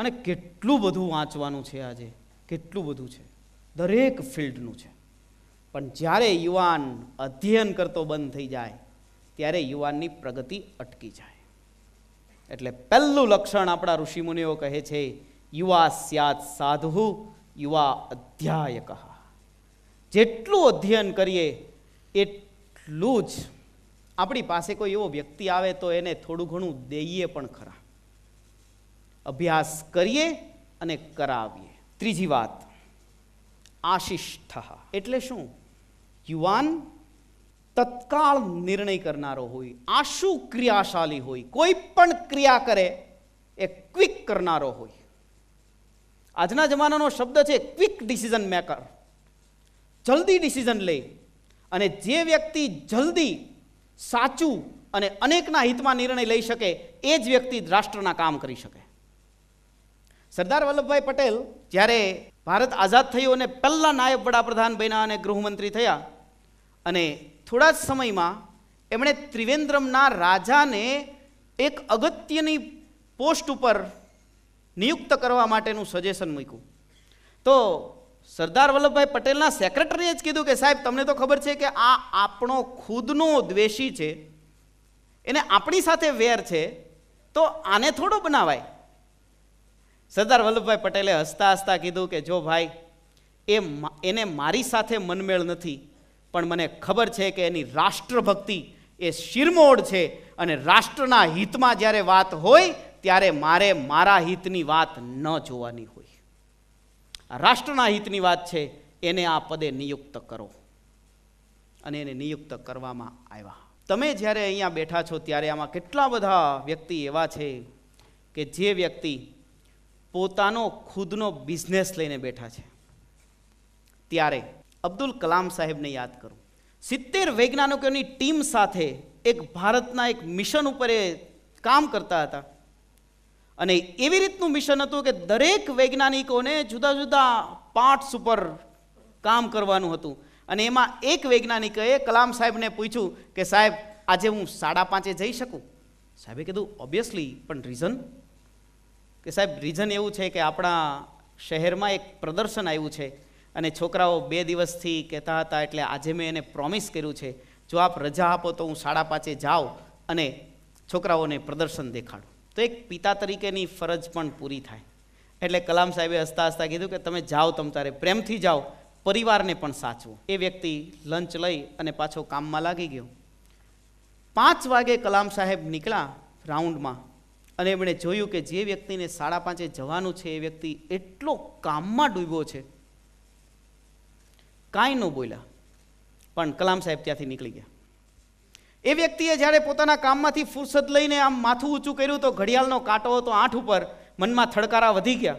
અને કેટલું બધું વાંચવાનું છે આજે કેટલું બધું છે દરેક ફિલ્ડનું છે પણ જ્યારે યુવાન અધ્યયન કરતો બંધ થઈ જાય ત્યારે યુવાનની પ્રગતિ અટકી જાય એટલે પહેલું લક્ષણ આપણા ઋષિમુનિઓ કહે છે યુવા સ્યાદ સાધુ યુવા અધ્યાય કહા જેટલું અધ્યયન કરીએ એટલું જ આપણી પાસે કોઈ એવો વ્યક્તિ આવે તો એને થોડું ઘણું દઈએ પણ ખરા અભ્યાસ કરીએ અને કરાવીએ ત્રીજી વાત આશિષ્ઠ એટલે શું યુવાન તત્કાળ નિર્ણય કરનારો હોય આશુ ક્રિયાશાલી હોય કોઈ પણ ક્રિયા કરે એ ક્વિક કરનારો હોય આજના જમાનાનો શબ્દ છે ક્વિક ડિસિઝન મેકર જલ્દી ડિસિઝન લે અને જે વ્યક્તિ જલ્દી સાચું અને અનેકના હિતમાં નિર્ણય લઈ શકે એ જ વ્યક્તિ રાષ્ટ્રના કામ કરી શકે સરદાર વલ્લભભાઈ પટેલ જ્યારે ભારત આઝાદ થયું અને પહેલાં નાયબ વડાપ્રધાન બન્યા અને ગૃહમંત્રી થયા અને થોડા જ સમયમાં એમણે ત્રિવેન્દ્રમના રાજાને એક અગત્યની પોસ્ટ ઉપર નિયુક્ત કરવા માટેનું સજેશન મૂક્યું તો સરદાર વલ્લભભાઈ પટેલના સેક્રેટરીએ જ કીધું કે સાહેબ તમને તો ખબર છે કે આ આપણો ખુદનો દ્વેષી છે એને આપણી સાથે વેર છે તો આને થોડો બનાવાય સરદાર વલ્લભભાઈ પટેલે હસતા હસતા કીધું કે જો ભાઈ એ એને મારી સાથે મનમેળ નથી પણ મને ખબર છે કે એની રાષ્ટ્રભક્તિ એ શિરમોડ છે અને રાષ્ટ્રના હિતમાં જ્યારે વાત હોય ત્યારે મારે મારા હિતની વાત ન જોવાની હોય રાષ્ટ્રના હિતની વાત છે એને આ પદે નિયુક્ત કરો અને એને નિયુક્ત કરવામાં આવ્યા તમે જ્યારે અહીંયા બેઠા છો ત્યારે આમાં કેટલા બધા વ્યક્તિ એવા છે કે જે વ્યક્તિ પોતાનો ખુદનો બિઝનેસ લઈને બેઠા છે ત્યારે અબ્દુલ કલામ સાહેબને યાદ કરું સિત્તેર વૈજ્ઞાનિકોની ટીમ સાથે એક ભારતના એક મિશન ઉપર એ કામ કરતા હતા અને એવી રીતનું મિશન હતું કે દરેક વૈજ્ઞાનિકોને જુદા જુદા પાર્ટ્સ ઉપર કામ કરવાનું હતું અને એમાં એક વૈજ્ઞાનિકે કલામ સાહેબને પૂછ્યું કે સાહેબ આજે હું સાડા પાંચે જઈ શકું સાહેબે કીધું ઓબ્વિયસલી પણ રીઝન કે સાહેબ રીઝન એવું છે કે આપણા શહેરમાં એક પ્રદર્શન આવ્યું છે અને છોકરાઓ બે દિવસથી કહેતા હતા એટલે આજે મેં એને પ્રોમિસ કર્યું છે જો આપ રજા આપો તો હું સાડા પાંચે જાઉં અને છોકરાઓને પ્રદર્શન દેખાડું તો એક પિતા તરીકેની ફરજ પણ પૂરી થાય એટલે કલામ સાહેબે હસતા હસતા કીધું કે તમે જાઓ તમ તારે પ્રેમથી જાઓ પરિવારને પણ સાચવો એ વ્યક્તિ લંચ લઈ અને પાછો કામમાં લાગી ગયો પાંચ વાગે કલામ સાહેબ નીકળ્યા રાઉન્ડમાં અને એમણે જોયું કે જે વ્યક્તિને સાડા પાંચે જવાનું છે એ વ્યક્તિ એટલો કામમાં ડૂબ્યો છે કાંઈ ન બોલ્યા પણ કલામ સાહેબ ત્યાંથી નીકળી ગયા એ વ્યક્તિએ જ્યારે પોતાના કામમાંથી ફુરસદ લઈને આમ માથું ઊંચું કર્યું તો ઘડિયાળનો કાંટો હતો આંઠ ઉપર મનમાં થડકારા વધી ગયા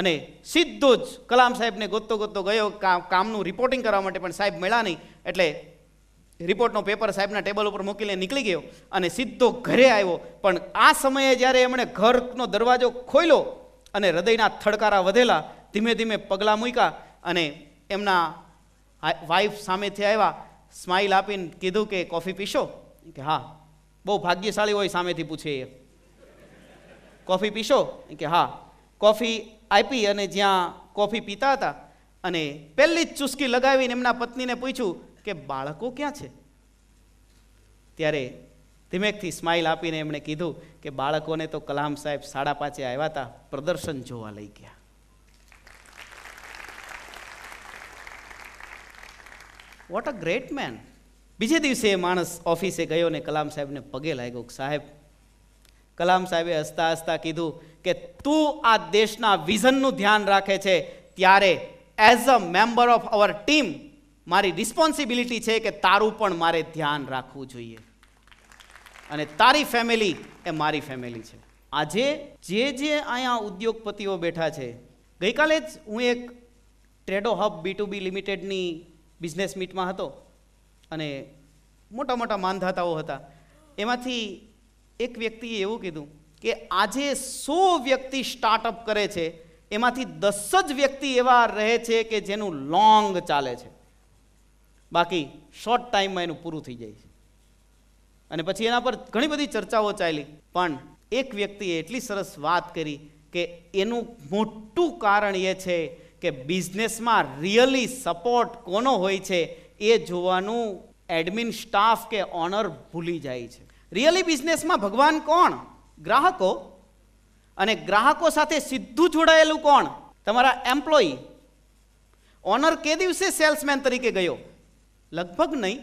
અને સીધો જ કલામ સાહેબને ગોતતો ગોતતો ગયો કામનું રિપોર્ટિંગ કરવા માટે પણ સાહેબ મળ્યા નહીં એટલે રિપોર્ટનો પેપર સાહેબના ટેબલ ઉપર મૂકીને નીકળી ગયો અને સીધો ઘરે આવ્યો પણ આ સમયે જ્યારે એમણે ઘરનો દરવાજો ખોલ્યો અને હૃદયના થડકારા વધેલા ધીમે ધીમે પગલાં મૂક્યા અને એમના વાઈફ સામેથી આવ્યા સ્માઇલ આપીને કીધું કે કોફી પીશો કે હા બહુ ભાગ્યશાળી હોય સામેથી પૂછે એ કોફી પીશો કે હા કોફી આપી અને જ્યાં કોફી પીતા હતા અને પહેલી જ ચુસ્કી લગાવીને એમના પત્નીને પૂછ્યું કે બાળકો ક્યાં છે ત્યારે ધીમેકથી સ્માઇલ આપીને એમણે કીધું કે બાળકોને તો કલામ સાહેબ સાડા પાંચે આવ્યા હતા પ્રદર્શન જોવા લઈ ગયા વોટ અ ગ્રેટ મેન બીજે દિવસે એ માણસ ઓફિસે ગયો ને કલામ સાહેબને પગે લાગ્યો સાહેબ કલામ સાહેબે હસતા હસતા કીધું કે તું આ દેશના વિઝનનું ધ્યાન રાખે છે ત્યારે as a member of our team મારી રિસ્પોન્સિબિલિટી છે કે તારું પણ મારે ધ્યાન રાખવું જોઈએ અને તારી ફેમિલી એ મારી ફેમિલી છે આજે જે જે અહીંયા ઉદ્યોગપતિઓ બેઠા છે ગઈકાલે જ હું એક Trado Hub B to B લિમિટેડની બિઝનેસ મીટમાં હતો અને મોટા મોટા માનધાતાઓ હતા એમાંથી એક વ્યક્તિએ એવું કીધું કે આજે સો વ્યક્તિ સ્ટાર્ટઅપ કરે છે એમાંથી દસ જ વ્યક્તિ એવા રહે છે કે જેનું લોંગ ચાલે છે બાકી શોર્ટ ટાઈમમાં એનું પૂરું થઈ જાય છે અને પછી એના પર ઘણી બધી ચર્ચાઓ ચાલી પણ એક વ્યક્તિએ એટલી સરસ વાત કરી કે એનું મોટું કારણ એ છે કે બિઝનેસમાં રિયલી સપોર્ટ કોનો હોય છે એ જોવાનું એડમિન સ્ટાફ કે ઓનર ભૂલી જાય છે રિયલી બિઝનેસમાં ભગવાન કોણ ગ્રાહકો અને ગ્રાહકો સાથે સીધું જોડાયેલું કોણ તમારા એમ્પ્લોયી ઓનર કે દિવસે સેલ્સમેન તરીકે ગયો લગભગ નહીં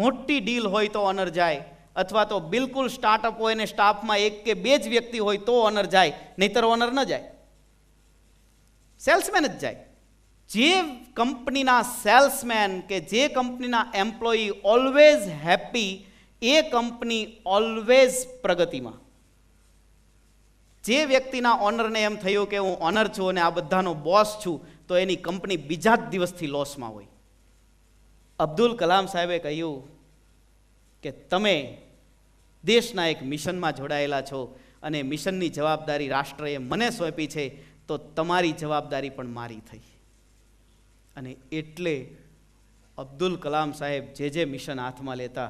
મોટી ડીલ હોય તો ઓનર જાય અથવા તો બિલકુલ સ્ટાર્ટઅપ હોય ને સ્ટાફમાં એક કે બે જ વ્યક્તિ હોય તો ઓનર જાય નહીતર ઓનર ન જાય સેલ્સમેન જ જાય જે કંપનીના સેલ્સમેન કે જે કંપનીના એમ્પ્લોયી ઓલવેઝ હેપી એ કંપની ઓલવેઝ પ્રગતિમાં જે વ્યક્તિના ઓનરને એમ થયું કે હું ઓનર છું અને આ બધાનો બોસ છું તો એની કંપની બીજા જ દિવસથી લોસમાં હોય અબ્દુલ કલામ સાહેબે કહ્યું કે તમે દેશના એક મિશનમાં જોડાયેલા છો અને મિશનની જવાબદારી રાષ્ટ્રએ મને સોંપી છે તો તમારી જવાબદારી પણ મારી થઈ અને એટલે અબ્દુલ કલામ સાહેબ જે જે મિશન હાથમાં લેતા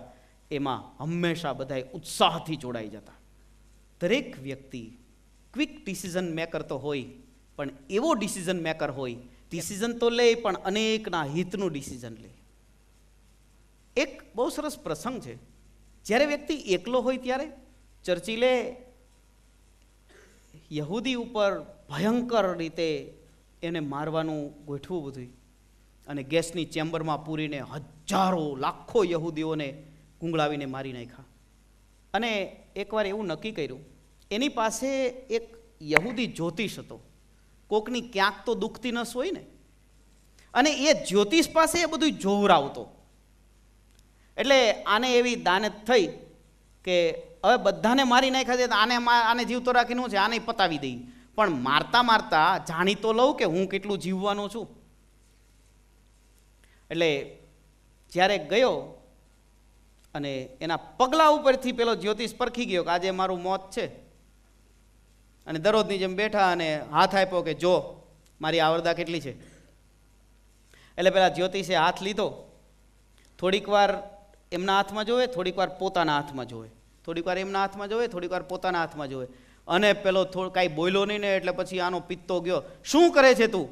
એમાં હંમેશા બધાએ ઉત્સાહથી જોડાઈ જતા દરેક વ્યક્તિ ક્વિક ડિસિઝન મેકર તો હોય પણ એવો ડિસિઝન મેકર હોય ડિસિઝન તો લે પણ અનેકના હિતનું ડિસિઝન લે એક બહુ સરસ પ્રસંગ છે જ્યારે વ્યક્તિ એકલો હોય ત્યારે ચર્ચિલે યહૂદી ઉપર ભયંકર રીતે એને મારવાનું ગોઠવું બધું અને ગેસની ચેમ્બરમાં પૂરીને હજારો લાખો યહૂદીઓને ગુંગળાવીને મારી નાખ્યા અને એકવાર એવું નક્કી કર્યું એની પાસે એક યહૂદી જ્યોતિષ હતો કોકની ક્યાંક તો દુખતી નસ હોય ને અને એ જ્યોતિષ પાસે એ બધું જોવરાવતો એટલે આને એવી દાનત થઈ કે હવે બધાને મારી નાખ્યા છે આને આને જીવતો રાખીને છે આને પતાવી દઈ પણ મારતા મારતા જાણી તો લઉં કે હું કેટલું જીવવાનો છું એટલે જ્યારે ગયો અને એના પગલા ઉપરથી પેલો જ્યોતિષ પરખી ગયો કે આજે મારું મોત છે અને દરરોજની જેમ બેઠા અને હાથ આપ્યો કે જો મારી આવરદા કેટલી છે એટલે પેલા જ્યોતિષે હાથ લીધો થોડીક વાર એમના હાથમાં જોવે થોડીક વાર પોતાના હાથમાં જોવે થોડીક વાર એમના હાથમાં જોવે થોડીક વાર પોતાના હાથમાં જોવે અને પેલો થોડો કાંઈ બોલ્યો નહીં ને એટલે પછી આનો પિત્તો ગયો શું કરે છે તું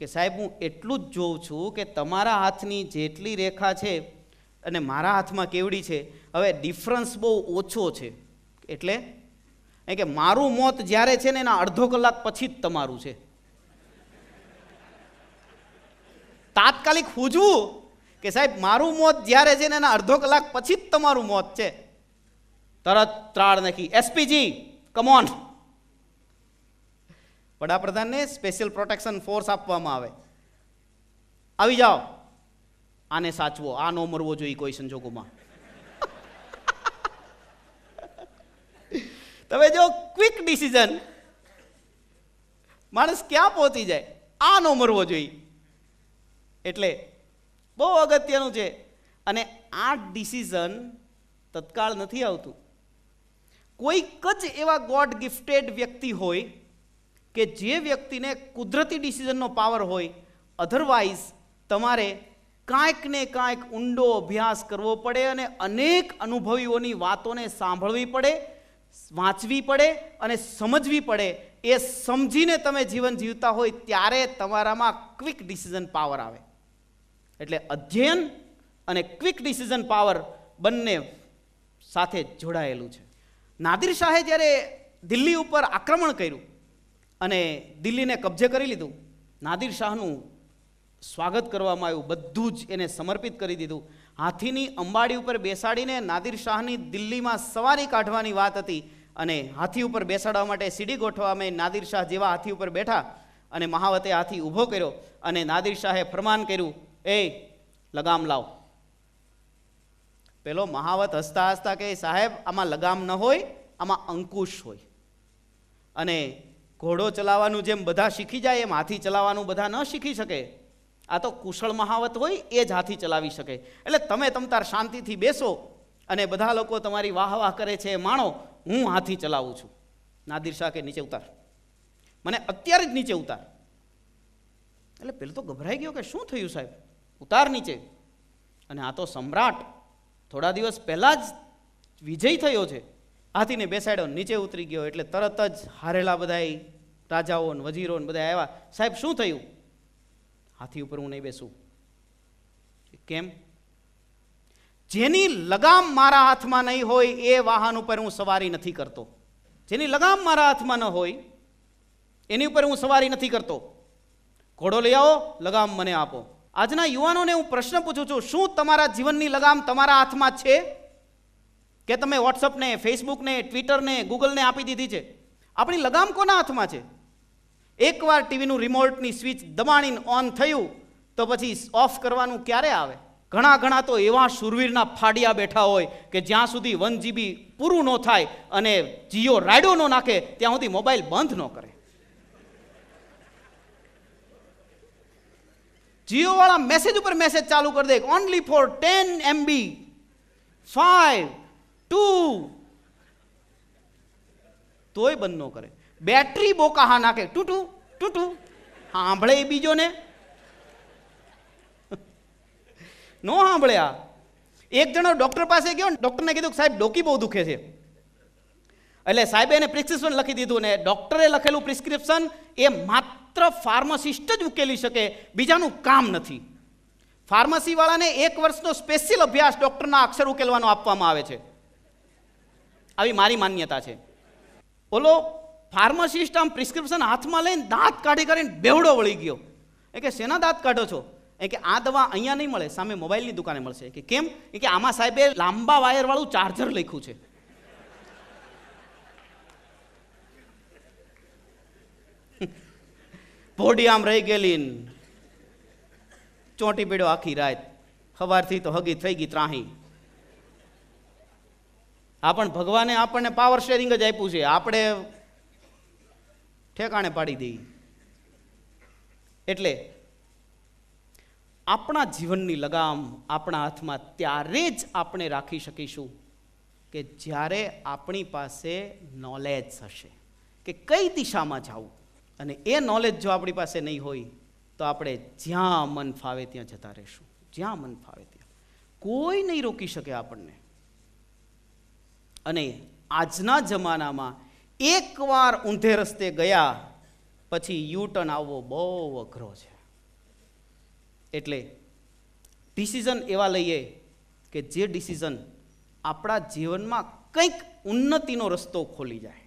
કે સાહેબ હું એટલું જ જોઉં છું કે તમારા હાથની જેટલી રેખા છે અને મારા હાથમાં કેવડી છે હવે ડિફરન્સ બહુ ઓછો છે એટલે એ કે મારું મોત જ્યારે છે ને એના અડધો કલાક પછી જ તમારું છે તાત્કાલિક હૂજવું કે સાહેબ મારું મોત જ્યારે છે ને એના અડધો કલાક પછી જ તમારું મોત છે તરત ત્રાળ નાખી એસપીજી કમોન વડાપ્રધાનને સ્પેશિયલ પ્રોટેક્શન ફોર્સ આપવામાં આવે આવી જાઓ આને સાચવો આ નો મરવો જોઈએ કોઈ સંજોગોમાં તમે જો ક્વિક ડિસિઝન માણસ ક્યાં પહોંચી જાય આ નો મરવો જોઈએ એટલે બહુ અગત્યનું છે અને આ ડિસિઝન તત્કાળ નથી આવતું કોઈક જ એવા ગોડ ગિફ્ટેડ વ્યક્તિ હોય કે જે વ્યક્તિને કુદરતી ડિસિઝનનો પાવર હોય અધરવાઇઝ તમારે કાંઈક ને કાંઈક ઊંડો અભ્યાસ કરવો પડે અને અનેક અનુભવીઓની વાતોને સાંભળવી પડે વાંચવી પડે અને સમજવી પડે એ સમજીને તમે જીવન જીવતા હોય ત્યારે તમારામાં ક્વિક ડિસિઝન પાવર આવે એટલે અધ્યયન અને ક્વિક ડિસિઝન પાવર બંને સાથે જોડાયેલું છે નાદિર શાહે જ્યારે દિલ્હી ઉપર આક્રમણ કર્યું અને દિલ્હીને કબજે કરી લીધું નાદિર શાહનું સ્વાગત કરવામાં આવ્યું બધું જ એને સમર્પિત કરી દીધું હાથીની અંબાડી ઉપર બેસાડીને નાદિર શાહની દિલ્હીમાં સવારી કાઢવાની વાત હતી અને હાથી ઉપર બેસાડવા માટે સીડી ગોઠવામાં નાદિર શાહ જેવા હાથી ઉપર બેઠા અને મહાવતે હાથી ઊભો કર્યો અને નાદિર શાહે ફરમાન કર્યું એ લગામ લાવ પેલો મહાવત હસતા હસતા કહે સાહેબ આમાં લગામ ન હોય આમાં અંકુશ હોય અને ઘોડો ચલાવવાનું જેમ બધા શીખી જાય એમ હાથી ચલાવવાનું બધા ન શીખી શકે આ તો કુશળ મહાવત હોય એ જ હાથી ચલાવી શકે એટલે તમે તમતાર શાંતિથી બેસો અને બધા લોકો તમારી વાહ વાહ કરે છે માણો હું હાથી ચલાવું છું નાદિર શાહ કે નીચે ઉતાર મને અત્યારે જ નીચે ઉતાર એટલે પેલું તો ગભરાઈ ગયો કે શું થયું સાહેબ ઉતાર નીચે અને આ તો સમ્રાટ થોડા દિવસ પહેલાં જ વિજય થયો છે હાથીને બેસાડ્યો નીચે ઉતરી ગયો એટલે તરત જ હારેલા બધા રાજાઓ ને વજીરો ને બધા આવ્યા સાહેબ શું થયું હાથી ઉપર હું નહીં બેસું કેમ જેની લગામ મારા હાથમાં નહીં હોય એ વાહન ઉપર હું સવારી નથી કરતો જેની લગામ મારા હાથમાં ન હોય એની ઉપર હું સવારી નથી કરતો ઘોડો લઈ આવો લગામ મને આપો આજના યુવાનોને હું પ્રશ્ન પૂછું છું શું તમારા જીવનની લગામ તમારા હાથમાં છે કે તમે વોટ્સઅપને ફેસબુકને ટ્વિટરને ગૂગલને આપી દીધી છે આપણી લગામ કોના હાથમાં છે એકવાર ટીવીનું રિમોટની સ્વિચ દબાણીને ઓન થયું તો પછી ઓફ કરવાનું ક્યારે આવે ઘણા ઘણા તો એવા સુરવીરના ફાડિયા બેઠા હોય કે જ્યાં સુધી વન જીબી પૂરું ન થાય અને જીઓ રાયડો ન નાખે ત્યાં સુધી મોબાઈલ બંધ ન કરે જીઓવાળા મેસેજ ઉપર મેસેજ ચાલુ કરી દે only for ten MB five two તોય બંધ ન કરે બેટરી બોકાહા નાખે ટૂટુ ટૂટુ સાંભળે એ ને નો સાંભળે આ એક જણો ડોક્ટર પાસે ગયો ડૉક્ટરને કીધું કે સાહેબ ડોકી બહુ દુખે છે એટલે સાહેબે એને પ્રિસ્ક્રિપ્શન લખી દીધું ને ડૉક્ટરે લખેલું પ્રિસ્ક્રિપ્શન એ માત્ર માત્ર ફાર્માસિસ્ટ જ ઉકેલી શકે બીજાનું કામ નથી ફાર્મસીવાળાને એક વર્ષનો સ્પેશિયલ અભ્યાસ ડૉક્ટરના અક્ષર ઉકેલવાનો આપવામાં આવે છે આવી મારી માન્યતા છે ઓલો ફાર્માસિસ્ટ આમ પ્રિસ્ક્રિપ્શન હાથમાં લઈને દાંત કાઢી કરીને બેવડો વળી ગયો એ કે શેના દાંત કાઢો છો એ કે આ દવા અહીંયા નહીં મળે સામે મોબાઈલની દુકાને મળશે કે કેમ એ કે આમાં સાહેબે લાંબા વાયરવાળું ચાર્જર લખ્યું છે ભોડી આમ રહી ગયેલી ચોંટી પડ્યો આખી રાત સવારથી તો હગી થઈ ગઈ ત્રાહી આ પણ ભગવાને આપણને પાવર શેરિંગ જ આપ્યું છે આપણે ઠેકાણે પાડી દઈ એટલે આપણા જીવનની લગામ આપણા હાથમાં ત્યારે જ આપણે રાખી શકીશું કે જ્યારે આપણી પાસે નોલેજ હશે કે કઈ દિશામાં જવું અને એ નોલેજ જો આપણી પાસે નહીં હોય તો આપણે જ્યાં મન ફાવે ત્યાં જતા રહીશું જ્યાં મન ફાવે ત્યાં કોઈ નહીં રોકી શકે આપણને અને આજના જમાનામાં એકવાર ઊંધે રસ્તે ગયા પછી યુટર્ન આવવો બહુ અઘરો છે એટલે ડિસિઝન એવા લઈએ કે જે ડિસિઝન આપણા જીવનમાં કંઈક ઉન્નતિનો રસ્તો ખોલી જાય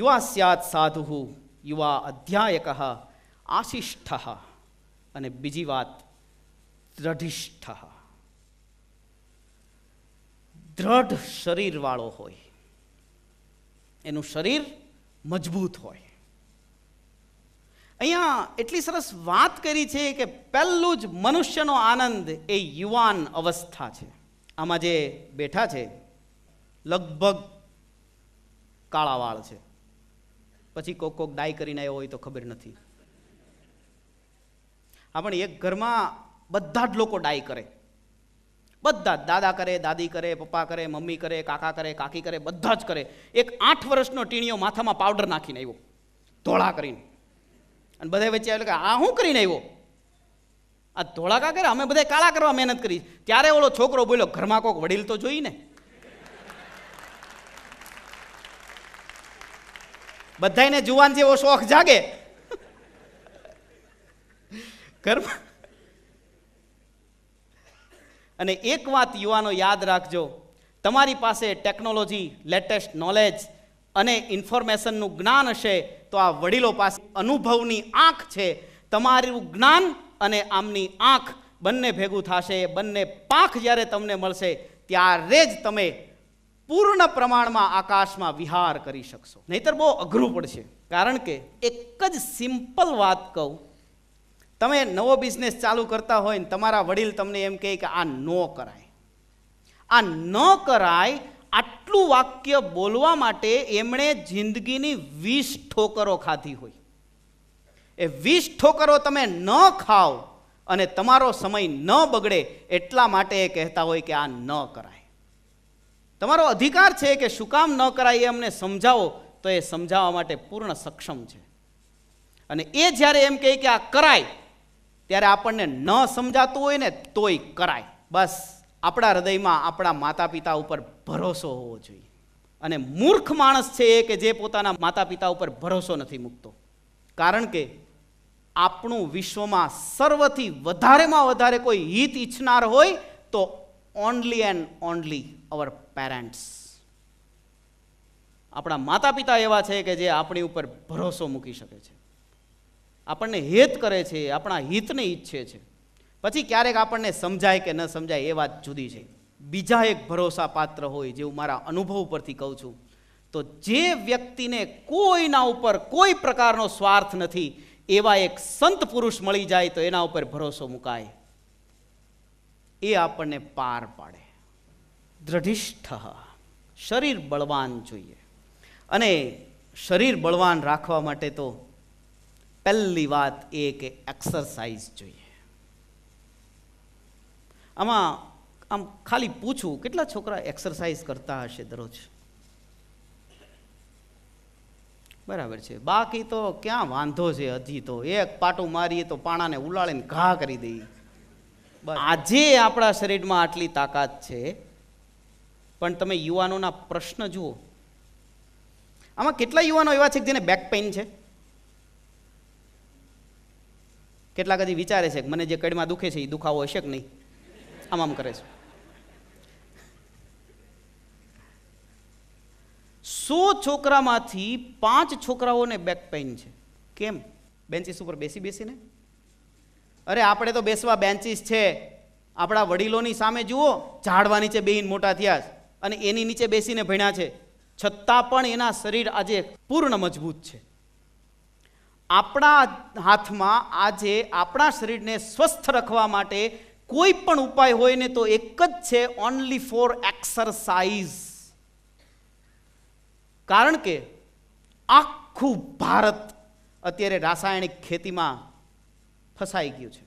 યુવા સ્યાદ સાધુ યુવા અધ્યાયક આશિષ્ઠ અને બીજી વાત દ્રઢિષ્ઠ દ્રઢ શરીરવાળો હોય એનું શરીર મજબૂત હોય અહીંયા એટલી સરસ વાત કરી છે કે પહેલું જ મનુષ્યનો આનંદ એ યુવાન અવસ્થા છે આમાં જે બેઠા છે લગભગ કાળાવાળ છે પછી કોક કોક ડાય કરીને આવ્યો હોય તો ખબર નથી આપણે એક ઘરમાં બધા જ લોકો ડાય કરે બધા જ દાદા કરે દાદી કરે પપ્પા કરે મમ્મી કરે કાકા કરે કાકી કરે બધા જ કરે એક આઠ વર્ષનો ટીણીઓ માથામાં પાવડર નાખીને આવ્યો ધોળા કરીને અને બધા વચ્ચે આવ્યો કે આ શું કરીને આવ્યો આ ધોળા કા કરે અમે બધા કાળા કરવા મહેનત કરી ત્યારે ઓલો છોકરો બોલ્યો ઘરમાં કોઈક વડીલ તો જોઈને ને બધાને જુવાન જેવો શોખ જાગે ઘરમાં અને એક વાત યુવાનો યાદ રાખજો તમારી પાસે ટેકનોલોજી લેટેસ્ટ નોલેજ અને ઇન્ફોર્મેશનનું જ્ઞાન હશે તો આ વડીલો પાસે અનુભવની આંખ છે તમારું જ્ઞાન અને આમની આંખ બંને ભેગું થશે બંને પાંખ જ્યારે તમને મળશે ત્યારે જ તમે પૂર્ણ પ્રમાણમાં આકાશમાં વિહાર કરી શકશો નહીતર બહુ અઘરું પડશે કારણ કે એક જ સિમ્પલ વાત કહું તમે નવો બિઝનેસ ચાલુ કરતા હોય ને તમારા વડીલ તમને એમ કહે કે આ ન કરાય આ ન કરાય આટલું વાક્ય બોલવા માટે એમણે જિંદગીની વીસ ઠોકરો ખાધી હોય એ વીસ ઠોકરો તમે ન ખાઓ અને તમારો સમય ન બગડે એટલા માટે એ કહેતા હોય કે આ ન કરાય તમારો અધિકાર છે કે શું કામ ન કરાય એ અમને સમજાવો તો એ સમજાવવા માટે પૂર્ણ સક્ષમ છે અને એ જ્યારે એમ કહે કે આ કરાય ત્યારે આપણને ન સમજાતું હોય ને તોય કરાય બસ આપણા હૃદયમાં આપણા માતા પિતા ઉપર ભરોસો હોવો જોઈએ અને મૂર્ખ માણસ છે એ કે જે પોતાના માતા પિતા ઉપર ભરોસો નથી મૂકતો કારણ કે આપણું વિશ્વમાં સર્વથી વધારેમાં વધારે કોઈ હિત ઈચ્છનાર હોય તો only and only our parents આપણા માતા પિતા એવા છે કે જે આપણી ઉપર ભરોસો મૂકી શકે છે આપણને હેત કરે છે આપણા હિતને ઈચ્છે છે પછી ક્યારેક આપણને સમજાય કે ન સમજાય એ વાત જુદી છે બીજા એક ભરોસા પાત્ર હોય હું મારા અનુભવ પરથી કહું છું તો જે વ્યક્તિને કોઈના ઉપર કોઈ પ્રકારનો સ્વાર્થ નથી એવા એક સંત પુરુષ મળી જાય તો એના ઉપર ભરોસો મુકાય એ આપણને પાર પાડે દ્રઢિષ્ઠ શરીર બળવાન જોઈએ અને શરીર બળવાન રાખવા માટે તો પહેલી વાત એ કે એક્સરસાઇઝ જોઈએ આમાં આમ ખાલી પૂછું કેટલા છોકરા એક્સરસાઇઝ કરતા હશે દરરોજ બરાબર છે બાકી તો ક્યાં વાંધો છે હજી તો એક પાટું મારીએ તો પાણાને ઉલાળીને ઘા કરી દઈએ આજે આપણા શરીરમાં આટલી તાકાત છે પણ તમે યુવાનોના પ્રશ્ન જુઓ આમાં કેટલા યુવાનો એવા છે કે જેને બેક પેઇન છે કેટલાક હજી વિચારે છે કે મને જે કડીમાં દુખે છે એ દુખાવો હશે કે નહીં આમ આમ કરે છે સો છોકરામાંથી પાંચ છોકરાઓને બેક પેઇન છે કેમ બેન્ચીસ ઉપર બેસી બેસીને અરે આપણે તો બેસવા બેન્ચીસ છે આપણા વડીલોની સામે જુઓ ઝાડવા નીચે બેહીને મોટા થયા અને એની નીચે બેસીને ભણ્યા છે છતાં પણ એના શરીર આજે પૂર્ણ મજબૂત છે આપણા હાથમાં આજે આપણા શરીરને સ્વસ્થ રાખવા માટે કોઈ પણ ઉપાય હોય ને તો એક જ છે ઓનલી ફોર એક્સરસાઇઝ કારણ કે આખું ભારત અત્યારે રાસાયણિક ખેતીમાં ફસાઈ ગયું છે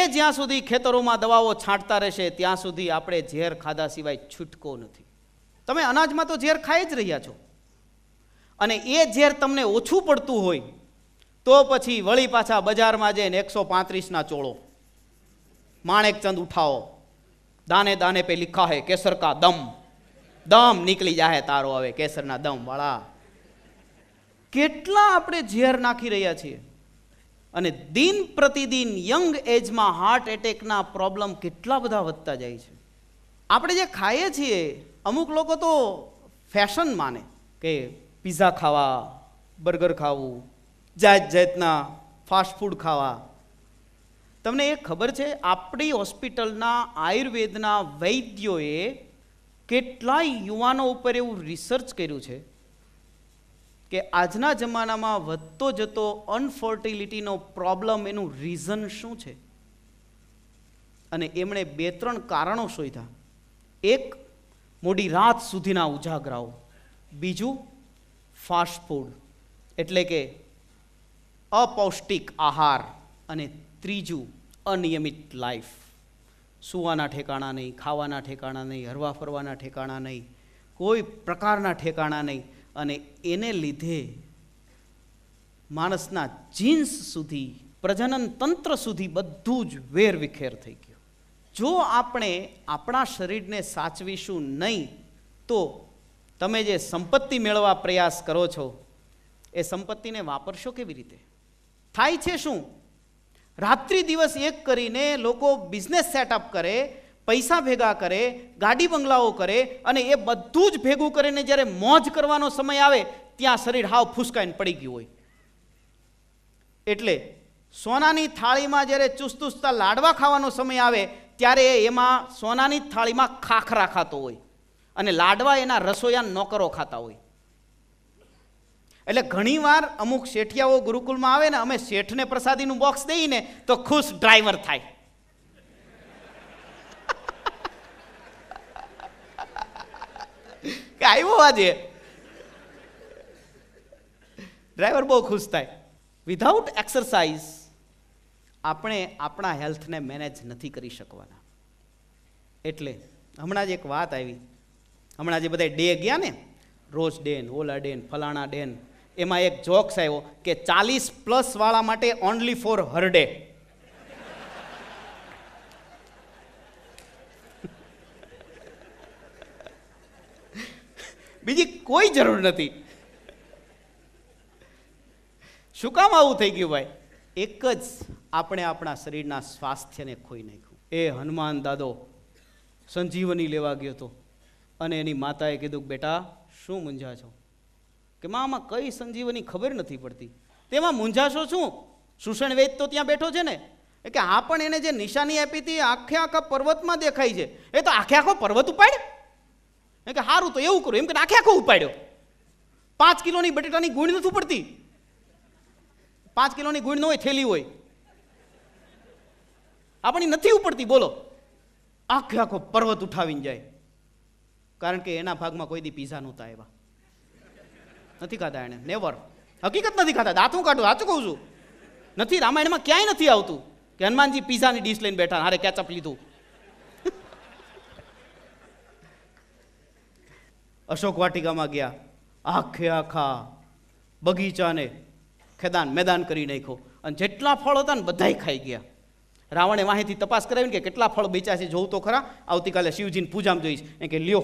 એ જ્યાં સુધી ખેતરોમાં દવાઓ છાંટતા રહેશે ત્યાં સુધી આપણે ઝેર ખાધા સિવાય છૂટકો નથી તમે અનાજમાં તો ઝેર ખાઈ જ રહ્યા છો અને એ ઝેર તમને ઓછું પડતું હોય તો પછી વળી પાછા બજારમાં જઈને એકસો પાંત્રીસના ચોળો માણેકચંદ ઉઠાવો દાને દાને પે લિખા હે કેસર કા દમ દમ નીકળી જાહે તારો હવે કેસરના દમ વાળા કેટલા આપણે ઝેર નાખી રહ્યા છીએ અને દિન પ્રતિદિન યંગ એજમાં હાર્ટ એટેકના પ્રોબ્લેમ કેટલા બધા વધતા જાય છે આપણે જે ખાઈએ છીએ અમુક લોકો તો ફેશન માને કે પીઝા ખાવા બર્ગર ખાવું જાત જાતના ફાસ્ટફૂડ ખાવા તમને એ ખબર છે આપણી હોસ્પિટલના આયુર્વેદના વૈદ્યોએ કેટલાય યુવાનો ઉપર એવું રિસર્ચ કર્યું છે કે આજના જમાનામાં વધતો જતો અનફર્ટિલિટીનો પ્રોબ્લેમ એનું રીઝન શું છે અને એમણે બે ત્રણ કારણો શોધ્યા એક મોડી રાત સુધીના ઉજાગરાઓ બીજું ફાસ્ટફૂડ એટલે કે અપૌષ્ટિક આહાર અને ત્રીજું અનિયમિત લાઈફ સૂવાના ઠેકાણા નહીં ખાવાના ઠેકાણા નહીં હરવા ફરવાના ઠેકાણા નહીં કોઈ પ્રકારના ઠેકાણા નહીં અને એને લીધે માણસના જીન્સ સુધી પ્રજનન તંત્ર સુધી બધું જ વેરવિખેર થઈ ગયું જો આપણે આપણા શરીરને સાચવીશું નહીં તો તમે જે સંપત્તિ મેળવવા પ્રયાસ કરો છો એ સંપત્તિને વાપરશો કેવી રીતે થાય છે શું રાત્રિ દિવસ એક કરીને લોકો બિઝનેસ સેટઅપ કરે પૈસા ભેગા કરે ગાડી બંગલાઓ કરે અને એ બધું જ ભેગું કરીને જ્યારે મોજ કરવાનો સમય આવે ત્યાં શરીર હાવ ફૂસકાઈને પડી ગયું હોય એટલે સોનાની થાળીમાં જ્યારે ચુસ્તુસ્તા લાડવા ખાવાનો સમય આવે ત્યારે એમાં સોનાની થાળીમાં ખાખરા ખાતો હોય અને લાડવા એના રસોયા નોકરો ખાતા હોય એટલે ઘણીવાર અમુક શેઠિયાઓ ગુરુકુલમાં આવે ને અમે શેઠને પ્રસાદીનું બોક્સ દઈને તો ખુશ ડ્રાઈવર થાય કે આવ્યો આજે ડ્રાઈવર બહુ ખુશ થાય વિધાઉટ એક્સરસાઇઝ આપણે આપણા હેલ્થને મેનેજ નથી કરી શકવાના એટલે હમણાં જ એક વાત આવી હમણાં જે બધા ડે ગયા ને રોજ ડેન ઓલા ડેન ફલાણા ડેન એમાં એક જોક્સ આવ્યો કે ચાલીસ પ્લસવાળા માટે ઓનલી ફોર હર ડે બીજી કોઈ જરૂર નથી શું કામ આવું થઈ ગયું ભાઈ એક જ આપણે આપણા શરીરના સ્વાસ્થ્યને ખોઈ નાખ્યું એ હનુમાન દાદો સંજીવની લેવા ગયો હતો અને એની માતાએ કીધું બેટા શું મૂંઝા છો કે માં આમાં કઈ સંજીવની ખબર નથી પડતી તેમાં મૂંઝાશો શું સુષણ વેદ તો ત્યાં બેઠો છે ને કે આ પણ એને જે નિશાની આપી હતી આખે આખા પર્વતમાં દેખાય છે એ તો આખે આખો પર્વત ઉપાડ મેં કે સારું તો એવું કરો એમ કે આખે આખો ઉપાડ્યો પાંચ કિલોની બટેટાની ગુણ નથી ઉપડતી પાંચ કિલોની ગુણ ન હોય થેલી હોય આપણી નથી ઉપડતી બોલો આખે આખો પર્વત ઉઠાવીને જાય કારણ કે એના ભાગમાં કોઈ દી પીઝા નહોતા આવ્યા નથી ખાતા એણે નેવર હકીકત નથી ખાતા દાંતું કાઢું સાચું કહું છું નથી રામાયણમાં ક્યાંય નથી આવતું કે હનુમાનજી પીઝાની ડીશ લઈને બેઠા હારે કેચઅપ લીધું અશોક વાટિકામાં ગયા આખે આખા બગીચાને ખેદાન મેદાન કરી નાખ્યો અને જેટલા ફળ હતા ને બધાય ખાઈ ગયા રાવણે માહિતી તપાસ કરાવીને કે કેટલા ફળ બેચ્યા છે જોઉં તો ખરા આવતીકાલે શિવજીની પૂજામાં જોઈશ એ કે લ્યો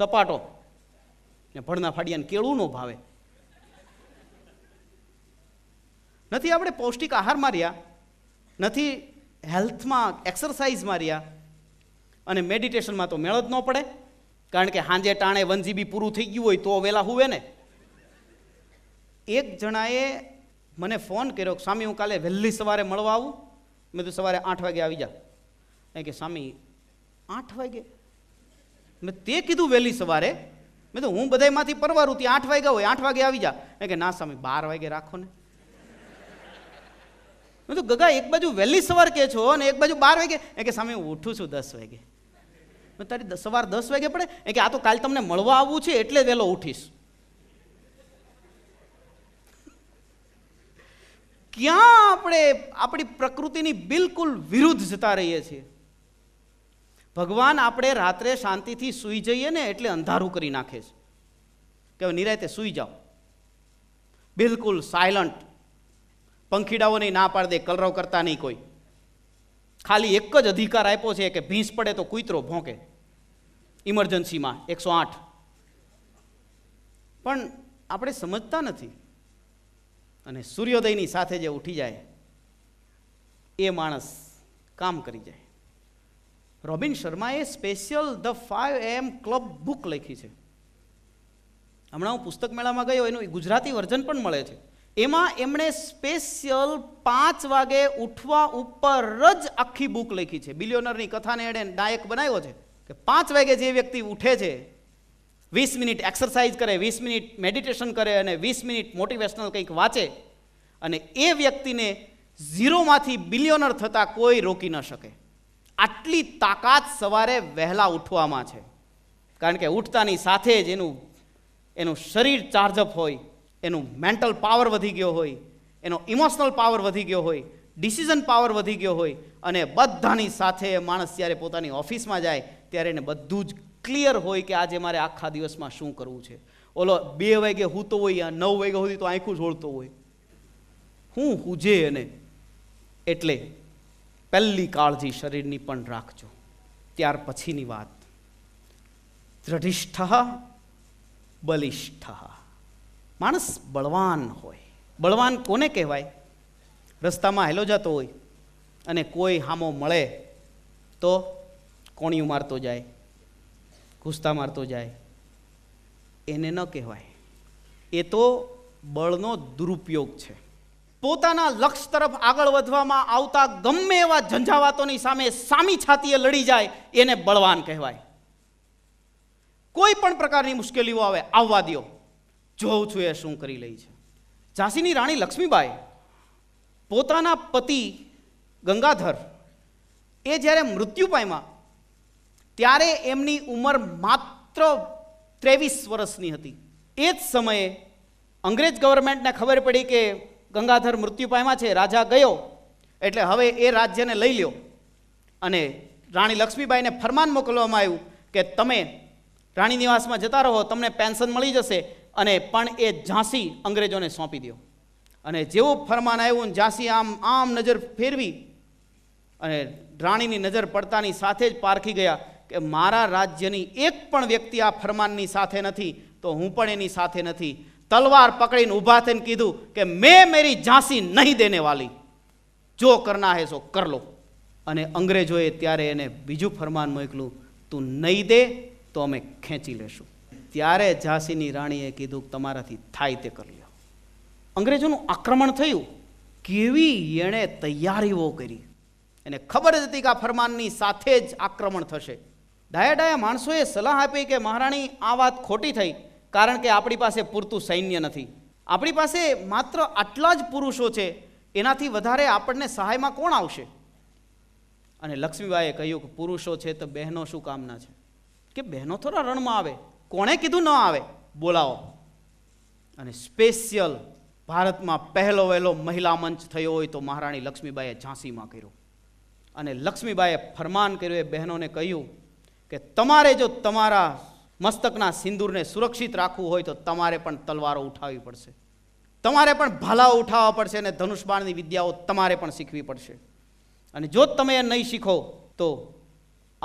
સપાટો ને ભણના ફાડિયાને કેળું ન ભાવે નથી આપણે પૌષ્ટિક આહાર માર્યા નથી હેલ્થમાં એક્સરસાઇઝ માર્યા અને મેડિટેશનમાં તો મેળ જ ન પડે કારણ કે સાંજે ટાણે વન જીબી પૂરું થઈ ગયું હોય તો વહેલા હુવે ને એક જણાએ મને ફોન કર્યો સ્વામી હું કાલે વહેલી સવારે મળવા આવું મેં તો સવારે આઠ વાગે આવી જા એ કે સ્વામી આઠ વાગે મેં તે કીધું વહેલી સવારે મેં તો હું બધામાંથી પરવારું ત્યાં આઠ વાગ્યા હોય આઠ વાગે આવી જા એ કે ના સ્વામી બાર વાગે રાખો ને મેં તો ગગા એક બાજુ વહેલી સવાર કે છો અને એક બાજુ બાર વાગે એ કે સ્વામી હું ઉઠું છું દસ વાગે મેં તારી સવાર દસ વાગે પડે એ કે આ તો કાલ તમને મળવા આવવું છે એટલે વહેલો ઉઠીશ ક્યાં આપણે આપણી પ્રકૃતિની બિલકુલ વિરુદ્ધ જતા રહીએ છીએ ભગવાન આપણે રાત્રે શાંતિથી સૂઈ જઈએ ને એટલે અંધારું કરી નાખે છે કે નિરાયતે સૂઈ જાઓ બિલકુલ સાયલન્ટ નહીં ના પાડ દે કલરવ કરતા નહીં કોઈ ખાલી એક જ અધિકાર આપ્યો છે કે ભીંસ પડે તો કૂતરો ભોંકે ઇમરજન્સીમાં એકસો આઠ પણ આપણે સમજતા નથી અને સૂર્યોદયની સાથે જે ઉઠી જાય એ માણસ કામ કરી જાય રોબિન શર્માએ special the five AM club book લખી છે હમણાં હું પુસ્તક મેળામાં ગયો એનું ગુજરાતી વર્ઝન પણ મળે છે એમાં એમણે સ્પેશિયલ પાંચ વાગે ઉઠવા ઉપર જ આખી બુક લખી છે બિલિયોનરની કથાને એણે નાયક બનાવ્યો છે કે પાંચ વાગે જે વ્યક્તિ ઉઠે છે વીસ મિનિટ એક્સરસાઇઝ કરે વીસ મિનિટ મેડિટેશન કરે અને વીસ મિનિટ મોટિવેશનલ કંઈક વાંચે અને એ વ્યક્તિને ઝીરોમાંથી બિલિયોનર થતાં કોઈ રોકી ન શકે આટલી તાકાત સવારે વહેલા ઉઠવામાં છે કારણ કે ઉઠતાની સાથે જ એનું એનું શરીર ચાર્જઅપ હોય એનું મેન્ટલ પાવર વધી ગયો હોય એનો ઇમોશનલ પાવર વધી ગયો હોય ડિસિઝન પાવર વધી ગયો હોય અને બધાની સાથે માણસ જ્યારે પોતાની ઓફિસમાં જાય ત્યારે એને બધું જ ક્લિયર હોય કે આજે મારે આખા દિવસમાં શું કરવું છે ઓલો બે વાગે હૂતો હોય યા નવ વાગે સુધી તો આંખું જોડતો હોય હું હુજે એને એટલે પહેલી કાળજી શરીરની પણ રાખજો ત્યાર પછીની વાત દ્રઢિષ્ઠ બલિષ્ઠ માણસ બળવાન હોય બળવાન કોને કહેવાય રસ્તામાં હેલો જતો હોય અને કોઈ હામો મળે તો કોણિયું મારતો જાય ઘૂસતા મારતો જાય એને ન કહેવાય એ તો બળનો દુરુપયોગ છે પોતાના લક્ષ્ય તરફ આગળ વધવામાં આવતા ગમે એવા ઝંઝાવાતોની સામે સામી છાતીએ લડી જાય એને બળવાન કહેવાય કોઈ પણ પ્રકારની મુશ્કેલીઓ આવે આવવા દો જોઉં છું એ શું કરી લઈ છે ઝાંસીની રાણી લક્ષ્મીબાઈ પોતાના પતિ ગંગાધર એ જ્યારે મૃત્યુ પામ્યા ત્યારે એમની ઉંમર માત્ર ત્રેવીસ વર્ષની હતી એ જ સમયે અંગ્રેજ ગવર્મેન્ટને ખબર પડી કે ગંગાધર મૃત્યુ પામ્યા છે રાજા ગયો એટલે હવે એ રાજ્યને લઈ લ્યો અને રાણી લક્ષ્મીબાઈને ફરમાન મોકલવામાં આવ્યું કે તમે રાણી નિવાસમાં જતા રહો તમને પેન્શન મળી જશે અને પણ એ ઝાંસી અંગ્રેજોને સોંપી દો અને જેવું ફરમાન આવ્યું ઝાંસી આમ આમ નજર ફેરવી અને રાણીની નજર પડતાની સાથે જ પારખી ગયા કે મારા રાજ્યની એક પણ વ્યક્તિ આ ફરમાનની સાથે નથી તો હું પણ એની સાથે નથી તલવાર પકડીને ઊભા થઈને કીધું કે મેં મેરી ઝાંસી નહીં દેને વાલી જો કરના હે સો કરલો અને અંગ્રેજોએ ત્યારે એને બીજું ફરમાન મોકલું તું નહીં દે તો અમે ખેંચી લેશું ત્યારે ઝાંસીની રાણીએ કીધું તમારાથી થાય તે કરી લો અંગ્રેજોનું આક્રમણ થયું કેવી એણે તૈયારીઓ કરી એને ખબર જ હતી કે આ ફરમાનની સાથે જ આક્રમણ થશે ડાયા ડાયા માણસોએ સલાહ આપી કે મહારાણી આ વાત ખોટી થઈ કારણ કે આપણી પાસે પૂરતું સૈન્ય નથી આપણી પાસે માત્ર આટલા જ પુરુષો છે એનાથી વધારે આપણને સહાયમાં કોણ આવશે અને લક્ષ્મીબાઈએ કહ્યું કે પુરુષો છે તો બહેનો શું કામના છે કે બહેનો થોડા રણમાં આવે કોણે કીધું ન આવે બોલાવો અને સ્પેશિયલ ભારતમાં પહેલો વહેલો મહિલા મંચ થયો હોય તો મહારાણી લક્ષ્મીબાઈએ ઝાંસીમાં કર્યો અને લક્ષ્મીબાઈએ ફરમાન કર્યું એ બહેનોને કહ્યું કે તમારે જો તમારા મસ્તકના સિંદૂરને સુરક્ષિત રાખવું હોય તો તમારે પણ તલવારો ઉઠાવવી પડશે તમારે પણ ભાલાઓ ઉઠાવવા પડશે અને ધનુષબાણની વિદ્યાઓ તમારે પણ શીખવી પડશે અને જો તમે એ નહીં શીખો તો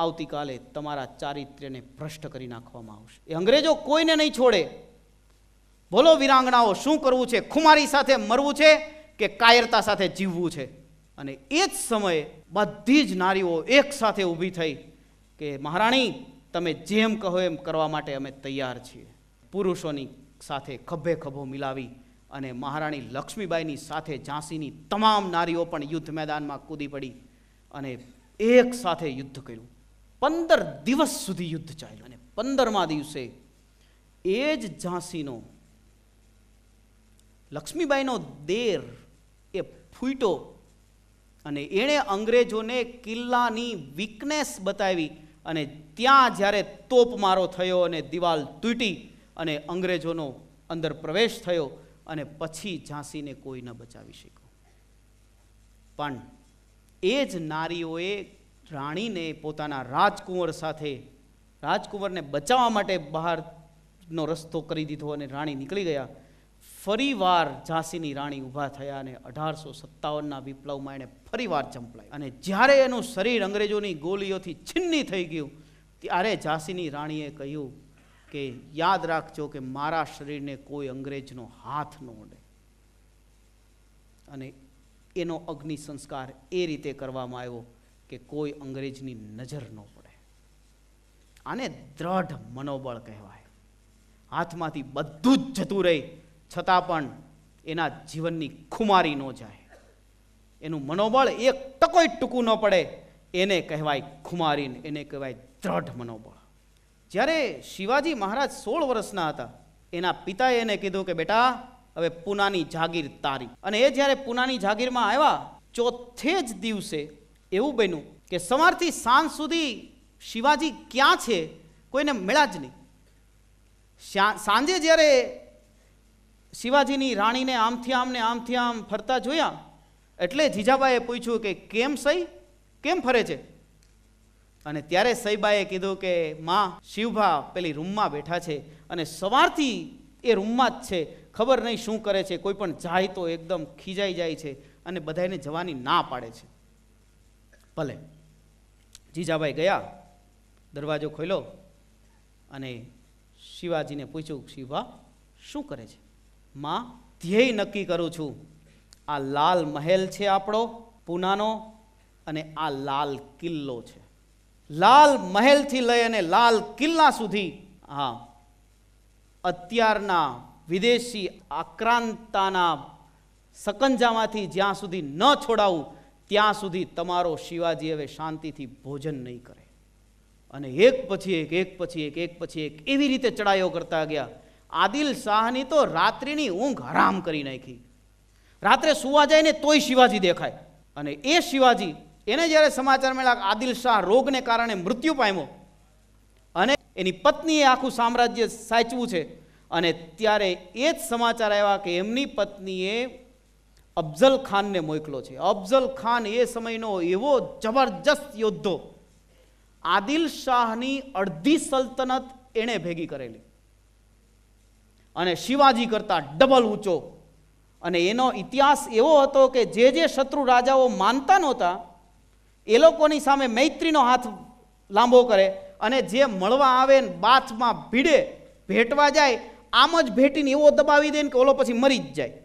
આવતીકાલે તમારા ચારિત્ર્યને ભ્રષ્ટ કરી નાખવામાં આવશે એ અંગ્રેજો કોઈને નહીં છોડે બોલો વિરાંગણાઓ શું કરવું છે ખુમારી સાથે મરવું છે કે કાયરતા સાથે જીવવું છે અને એ જ સમયે બધી જ નારીઓ એક સાથે ઊભી થઈ કે મહારાણી તમે જેમ કહો એમ કરવા માટે અમે તૈયાર છીએ પુરુષોની સાથે ખભે ખભો મિલાવી અને મહારાણી લક્ષ્મીબાઈની સાથે ઝાંસીની તમામ નારીઓ પણ યુદ્ધ મેદાનમાં કૂદી પડી અને એક સાથે યુદ્ધ કર્યું પંદર દિવસ સુધી યુદ્ધ ચાલ્યું અને પંદરમા દિવસે એ જ ઝાંસીનો લક્ષ્મીબાઈનો દેર એ ફૂટ્યો અને એણે અંગ્રેજોને કિલ્લાની વીકનેસ બતાવી અને ત્યાં જ્યારે તોપમારો થયો અને દિવાલ તૂટી અને અંગ્રેજોનો અંદર પ્રવેશ થયો અને પછી ઝાંસીને કોઈ ન બચાવી શક્યો પણ એ જ નારીઓએ રાણીને પોતાના રાજકુંવર સાથે રાજકુંવરને બચાવવા માટે બહારનો રસ્તો કરી દીધો અને રાણી નીકળી ગયા ફરીવાર ઝાંસીની રાણી ઊભા થયા અને અઢારસો સત્તાવનના વિપ્લવમાં એણે ફરીવાર ચંપલાય અને જ્યારે એનું શરીર અંગ્રેજોની ગોલીઓથી છિન્ની થઈ ગયું ત્યારે ઝાંસીની રાણીએ કહ્યું કે યાદ રાખજો કે મારા શરીરને કોઈ અંગ્રેજનો હાથ ન ઉડે અને એનો અગ્નિ સંસ્કાર એ રીતે કરવામાં આવ્યો કે કોઈ અંગ્રેજની નજર ન પડે આને દ્રઢ મનોબળ કહેવાય હાથમાંથી બધું જ જતું રહે છતાં પણ એના જીવનની ખુમારી ન જાય એનું મનોબળ એક ટકોય ટૂંકું ન પડે એને કહેવાય ખુમારી એને કહેવાય દ્રઢ મનોબળ જ્યારે શિવાજી મહારાજ સોળ વર્ષના હતા એના પિતાએ એને કીધું કે બેટા હવે પૂનાની જાગીર તારી અને એ જ્યારે પૂનાની જાગીરમાં આવ્યા ચોથે જ દિવસે એવું બન્યું કે સવારથી સાંજ સુધી શિવાજી ક્યાં છે કોઈને મળ્યા જ નહીં સાંજે જ્યારે શિવાજીની રાણીને આમથી આમ ને આમથી આમ ફરતા જોયા એટલે જીજાબાએ પૂછ્યું કે કેમ સહી કેમ ફરે છે અને ત્યારે સહીબાએ કીધું કે માં શિવભા પેલી રૂમમાં બેઠા છે અને સવારથી એ રૂમમાં જ છે ખબર નહીં શું કરે છે કોઈ પણ જાય તો એકદમ ખીજાઈ જાય છે અને બધાને જવાની ના પાડે છે ભલે જીજાભાઈ ગયા દરવાજો ખોલ્યો અને શિવાજીને પૂછ્યું શિવા શું કરે છે માં ધ્યેય નક્કી કરું છું આ લાલ મહેલ છે આપણો પૂનાનો અને આ લાલ કિલ્લો છે લાલ મહેલથી લઈ અને લાલ કિલ્લા સુધી હા અત્યારના વિદેશી આક્રાંતાના સકંજામાંથી જ્યાં સુધી ન છોડાવું ત્યાં સુધી તમારો શિવાજી હવે શાંતિથી ભોજન નહીં કરે અને એક પછી એક એક પછી એક એક પછી એક એવી રીતે ચડાયો કરતા ગયા આદિલ શાહની તો રાત્રિની ઊંઘ હરામ કરી નાખી રાત્રે સુવા જાય ને તોય શિવાજી દેખાય અને એ શિવાજી એને જ્યારે સમાચાર મળ્યા આદિલ શાહ રોગને કારણે મૃત્યુ પામ્યો અને એની પત્નીએ આખું સામ્રાજ્ય સાચવું છે અને ત્યારે એ જ સમાચાર આવ્યા કે એમની પત્નીએ અફઝલ ખાનને મોકલો છે અફઝલ ખાન એ સમયનો એવો જબરજસ્ત યોદ્ધો આદિલ શાહની અડધી સલ્તનત એણે ભેગી કરેલી અને શિવાજી કરતા ડબલ ઊંચો અને એનો ઇતિહાસ એવો હતો કે જે જે શત્રુ રાજાઓ માનતા નહોતા એ લોકોની સામે મૈત્રીનો હાથ લાંબો કરે અને જે મળવા આવે ને બાથમાં ભીડે ભેટવા જાય આમ જ ભેટીને એવો દબાવી દે ને કે ઓલો પછી મરી જ જાય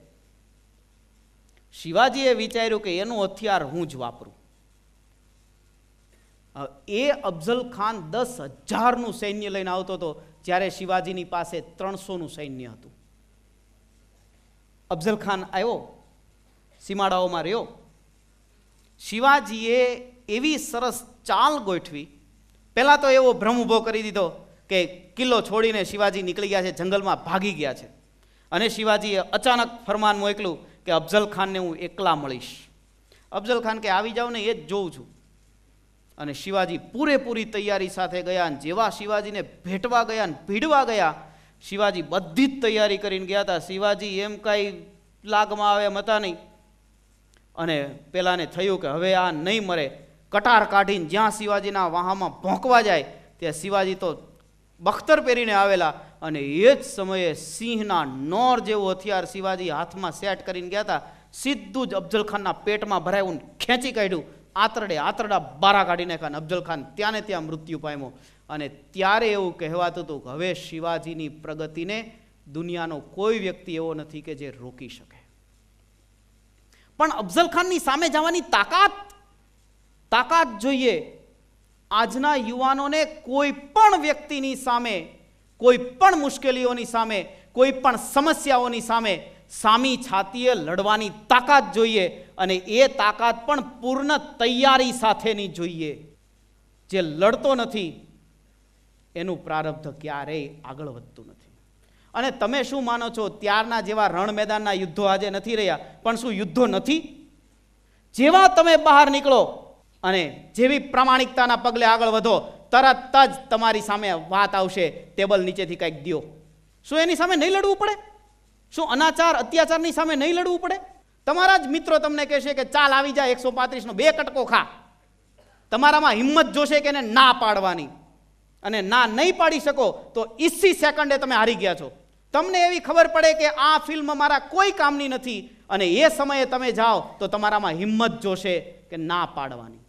શિવાજીએ વિચાર્યું કે એનું હથિયાર હું જ વાપરું એ અફઝલ ખાન દસ હજારનું સૈન્ય લઈને આવતો હતો જ્યારે શિવાજીની પાસે ત્રણસોનું સૈન્ય હતું અફઝલ ખાન આવ્યો સીમાડાઓમાં રહ્યો શિવાજીએ એવી સરસ ચાલ ગોઠવી પહેલાં તો એવો ભ્રમ ઊભો કરી દીધો કે કિલ્લો છોડીને શિવાજી નીકળી ગયા છે જંગલમાં ભાગી ગયા છે અને શિવાજીએ અચાનક ફરમાન મોકલ્યું કે અફઝલ ખાનને હું એકલા મળીશ અફઝલ ખાન કે આવી જાઉં ને એ જ જોઉં છું અને શિવાજી પૂરેપૂરી તૈયારી સાથે ગયા અને જેવા શિવાજીને ભેટવા ગયા અને ભીડવા ગયા શિવાજી બધી જ તૈયારી કરીને ગયા હતા શિવાજી એમ કાંઈ લાગમાં આવે એમ હતા નહીં અને પેલાને થયું કે હવે આ નહીં મરે કટાર કાઢીને જ્યાં શિવાજીના વાહામાં ભોંકવા જાય ત્યાં શિવાજી તો બખ્તર પહેરીને આવેલા અને એ જ સમયે સિંહના નોર જેવો હથિયાર શિવાજી હાથમાં સેટ કરીને ગયા હતા સીધું જ અફઝલ પેટમાં ભરાયું ખેંચી કાઢ્યું આતરડે આતરડા બારા કાઢી નાખ્યા અફઝલ ખાન ત્યાં ને ત્યાં મૃત્યુ પામ્યો અને ત્યારે એવું કહેવાતું હતું કે હવે શિવાજીની પ્રગતિને દુનિયાનો કોઈ વ્યક્તિ એવો નથી કે જે રોકી શકે પણ અફઝલ ખાનની સામે જવાની તાકાત તાકાત જોઈએ આજના યુવાનોને કોઈ પણ વ્યક્તિની સામે કોઈ પણ મુશ્કેલીઓની સામે કોઈ પણ સમસ્યાઓની સામે સામી છાતીએ લડવાની તાકાત જોઈએ અને એ તાકાત પણ પૂર્ણ તૈયારી સાથેની જોઈએ જે લડતો નથી એનું પ્રારબ્ધ ક્યારેય આગળ વધતું નથી અને તમે શું માનો છો ત્યારના જેવા રણમેદાનના યુદ્ધો આજે નથી રહ્યા પણ શું યુદ્ધો નથી જેવા તમે બહાર નીકળો અને જેવી પ્રામાણિકતાના પગલે આગળ વધો તરત જ તમારી સામે વાત આવશે ટેબલ નીચેથી કંઈક દો શું એની સામે નહીં લડવું પડે શું અનાચાર અત્યાચારની સામે નહીં લડવું પડે તમારા જ મિત્રો તમને કહેશે કે ચાલ આવી જાય એકસો પાંત્રીસનો બે કટકો ખા તમારામાં હિંમત જોશે કે એને ના પાડવાની અને ના નહીં પાડી શકો તો ઈસી સેકન્ડે તમે હારી ગયા છો તમને એવી ખબર પડે કે આ ફિલ્મ મારા કોઈ કામની નથી અને એ સમયે તમે જાઓ તો તમારામાં હિંમત જોશે કે ના પાડવાની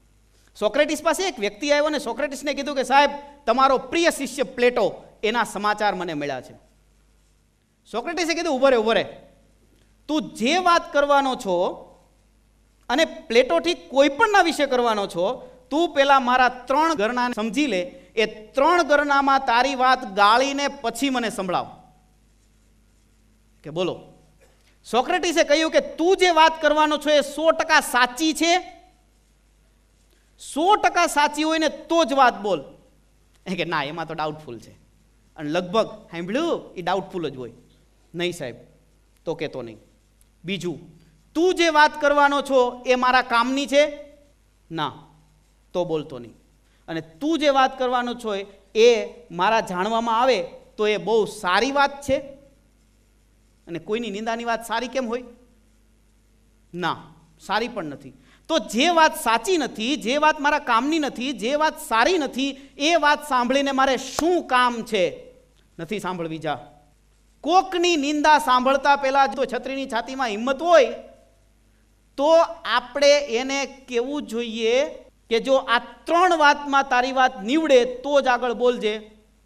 સોક્રેટિસ પાસે એક વ્યક્તિ આવ્યો ને સોક્રેટિસને કીધું કે સાહેબ તમારો પ્રિય શિષ્ય પ્લેટો એના સમાચાર મને મળ્યા છે સોક્રેટિસે કીધું ઉભરે ઉભરે તું જે વાત કરવાનો છો અને પ્લેટોથી કોઈ પણના વિશે કરવાનો છો તું પેલા મારા ત્રણ ઘરના સમજી લે એ ત્રણ ઘરનામાં તારી વાત ગાળીને પછી મને સંભળાવ કે બોલો સોક્રેટિસે કહ્યું કે તું જે વાત કરવાનો છો એ સો ટકા સાચી છે સો ટકા સાચી હોય ને તો જ વાત બોલ એ કે ના એમાં તો ડાઉટફુલ છે અને લગભગ સાંભળ્યું એ ડાઉટફુલ જ હોય નહીં સાહેબ તો કહેતો નહીં બીજું તું જે વાત કરવાનો છો એ મારા કામની છે ના તો બોલતો નહીં અને તું જે વાત કરવાનો છો એ મારા જાણવામાં આવે તો એ બહુ સારી વાત છે અને કોઈની નિંદાની વાત સારી કેમ હોય ના સારી પણ નથી તો જે વાત સાચી નથી જે વાત મારા કામની નથી જે વાત સારી નથી એ વાત સાંભળીને મારે શું કામ છે નથી સાંભળવી જા કોકની નિંદા સાંભળતા પહેલાં જો છત્રીની છાતીમાં હિંમત હોય તો આપણે એને કહેવું જોઈએ કે જો આ ત્રણ વાતમાં તારી વાત નીવડે તો જ આગળ બોલજે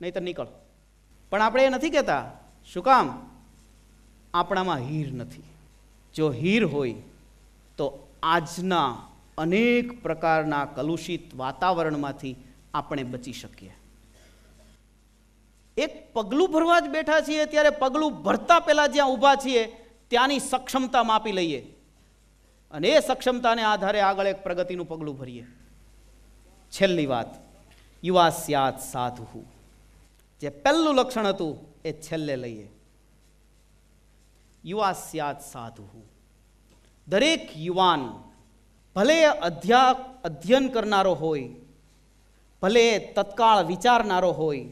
નહીતર નીકળ પણ આપણે એ નથી કહેતા શું કામ આપણામાં હીર નથી જો હીર હોય તો આજના અનેક પ્રકારના કલુષિત વાતાવરણમાંથી આપણે બચી શકીએ એક પગલું ભરવા જ બેઠા છીએ ત્યારે પગલું ભરતા પહેલાં જ્યાં ઊભા છીએ ત્યાંની સક્ષમતા માપી લઈએ અને એ સક્ષમતાને આધારે આગળ એક પ્રગતિનું પગલું ભરીએ છેલ્લી વાત યુવા સ્યાત સાધુ જે પહેલું લક્ષણ હતું એ છેલ્લે લઈએ યુવા સ્યાત સાધુ દરેક યુવાન ભલે અધ્યા અધ્યયન કરનારો હોય ભલે તત્કાળ વિચારનારો હોય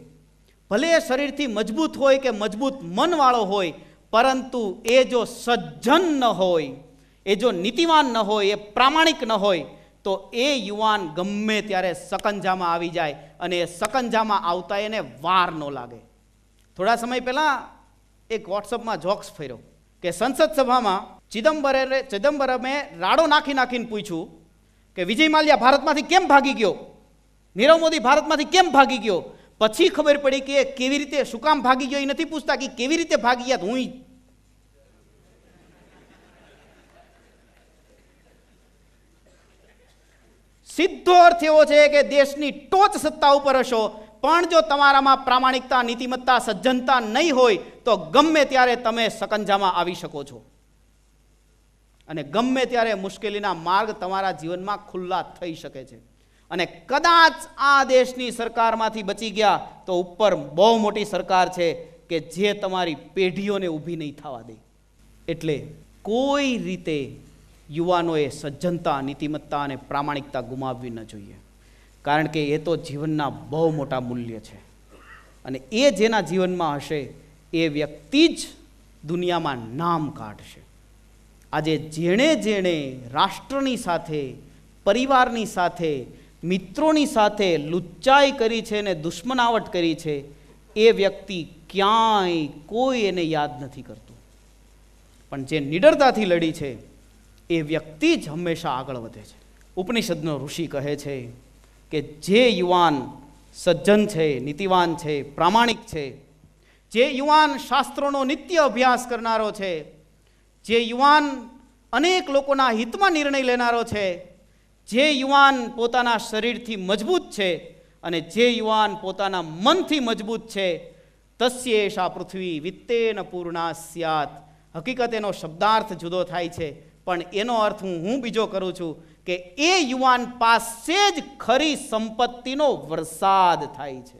ભલે શરીરથી મજબૂત હોય કે મજબૂત મનવાળો હોય પરંતુ એ જો સજ્જન ન હોય એ જો નીતિવાન ન હોય એ પ્રામાણિક ન હોય તો એ યુવાન ગમે ત્યારે સકંજામાં આવી જાય અને એ સકંજામાં આવતા એને વાર ન લાગે થોડા સમય પહેલાં એક વોટ્સઅપમાં જોક્સ ફેર્યો કે સંસદ સભામાં ચિદમ્બરે ચિદમ્બરમે રાડો નાખી નાખીને પૂછ્યું કે વિજય માલ્યા ભારતમાંથી કેમ ભાગી ગયો નીરવ મોદી ભારતમાંથી કેમ ભાગી ગયો પછી ખબર પડી કે કેવી રીતે શું કામ ભાગી ગયો એ નથી પૂછતા કે કેવી રીતે ભાગી ગયા હું સીધો અર્થ એવો છે કે દેશની ટોચ સત્તા ઉપર હશો પણ જો તમારામાં પ્રામાણિકતા નીતિમત્તા સજ્જનતા નહીં હોય તો ગમે ત્યારે તમે સકંજામાં આવી શકો છો અને ગમે ત્યારે મુશ્કેલીના માર્ગ તમારા જીવનમાં ખુલ્લા થઈ શકે છે અને કદાચ આ દેશની સરકારમાંથી બચી ગયા તો ઉપર બહુ મોટી સરકાર છે કે જે તમારી પેઢીઓને ઊભી નહીં થવા દે એટલે કોઈ રીતે યુવાનોએ સજ્જનતા નીતિમત્તા અને પ્રામાણિકતા ગુમાવવી ન જોઈએ કારણ કે એ તો જીવનના બહુ મોટા મૂલ્ય છે અને એ જેના જીવનમાં હશે એ વ્યક્તિ જ દુનિયામાં નામ કાઢશે આજે જેણે જેણે રાષ્ટ્રની સાથે પરિવારની સાથે મિત્રોની સાથે લુચ્ચાઈ કરી છે ને દુશ્મનાવટ કરી છે એ વ્યક્તિ ક્યાંય કોઈ એને યાદ નથી કરતું પણ જે નિડરતાથી લડી છે એ વ્યક્તિ જ હંમેશા આગળ વધે છે ઉપનિષદનો ઋષિ કહે છે કે જે યુવાન સજ્જન છે નીતિવાન છે પ્રામાણિક છે જે યુવાન શાસ્ત્રોનો નિત્ય અભ્યાસ કરનારો છે જે યુવાન અનેક લોકોના હિતમાં નિર્ણય લેનારો છે જે યુવાન પોતાના શરીરથી મજબૂત છે અને જે યુવાન પોતાના મનથી મજબૂત છે તસ્યેશ આ પૃથ્વી વિત્તેન પૂર્ણા સ્યાત હકીકત એનો શબ્દાર્થ જુદો થાય છે પણ એનો અર્થ હું હું બીજો કરું છું કે એ યુવાન પાસે જ ખરી સંપત્તિનો વરસાદ થાય છે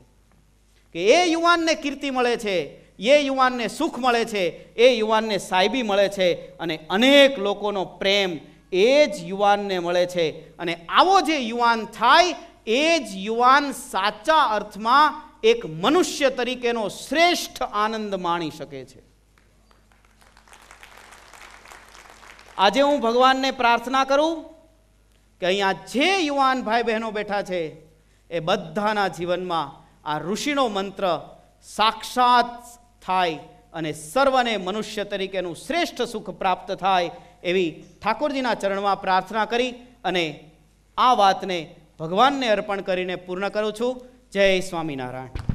કે એ યુવાનને કીર્તિ મળે છે એ યુવાનને સુખ મળે છે એ યુવાનને સાયબી મળે છે અને અનેક લોકોનો પ્રેમ એ જ યુવાનને મળે છે અને આવો જે યુવાન થાય એ જ યુવાન સાચા અર્થમાં એક મનુષ્ય તરીકેનો શ્રેષ્ઠ આનંદ માણી શકે છે આજે હું ભગવાનને પ્રાર્થના કરું કે અહીંયા જે યુવાન ભાઈ બહેનો બેઠા છે એ બધાના જીવનમાં આ ઋષિનો મંત્ર સાક્ષાત થાય અને સર્વને મનુષ્ય તરીકેનું શ્રેષ્ઠ સુખ પ્રાપ્ત થાય એવી ઠાકોરજીના ચરણમાં પ્રાર્થના કરી અને આ વાતને ભગવાનને અર્પણ કરીને પૂર્ણ કરું છું જય સ્વામિનારાયણ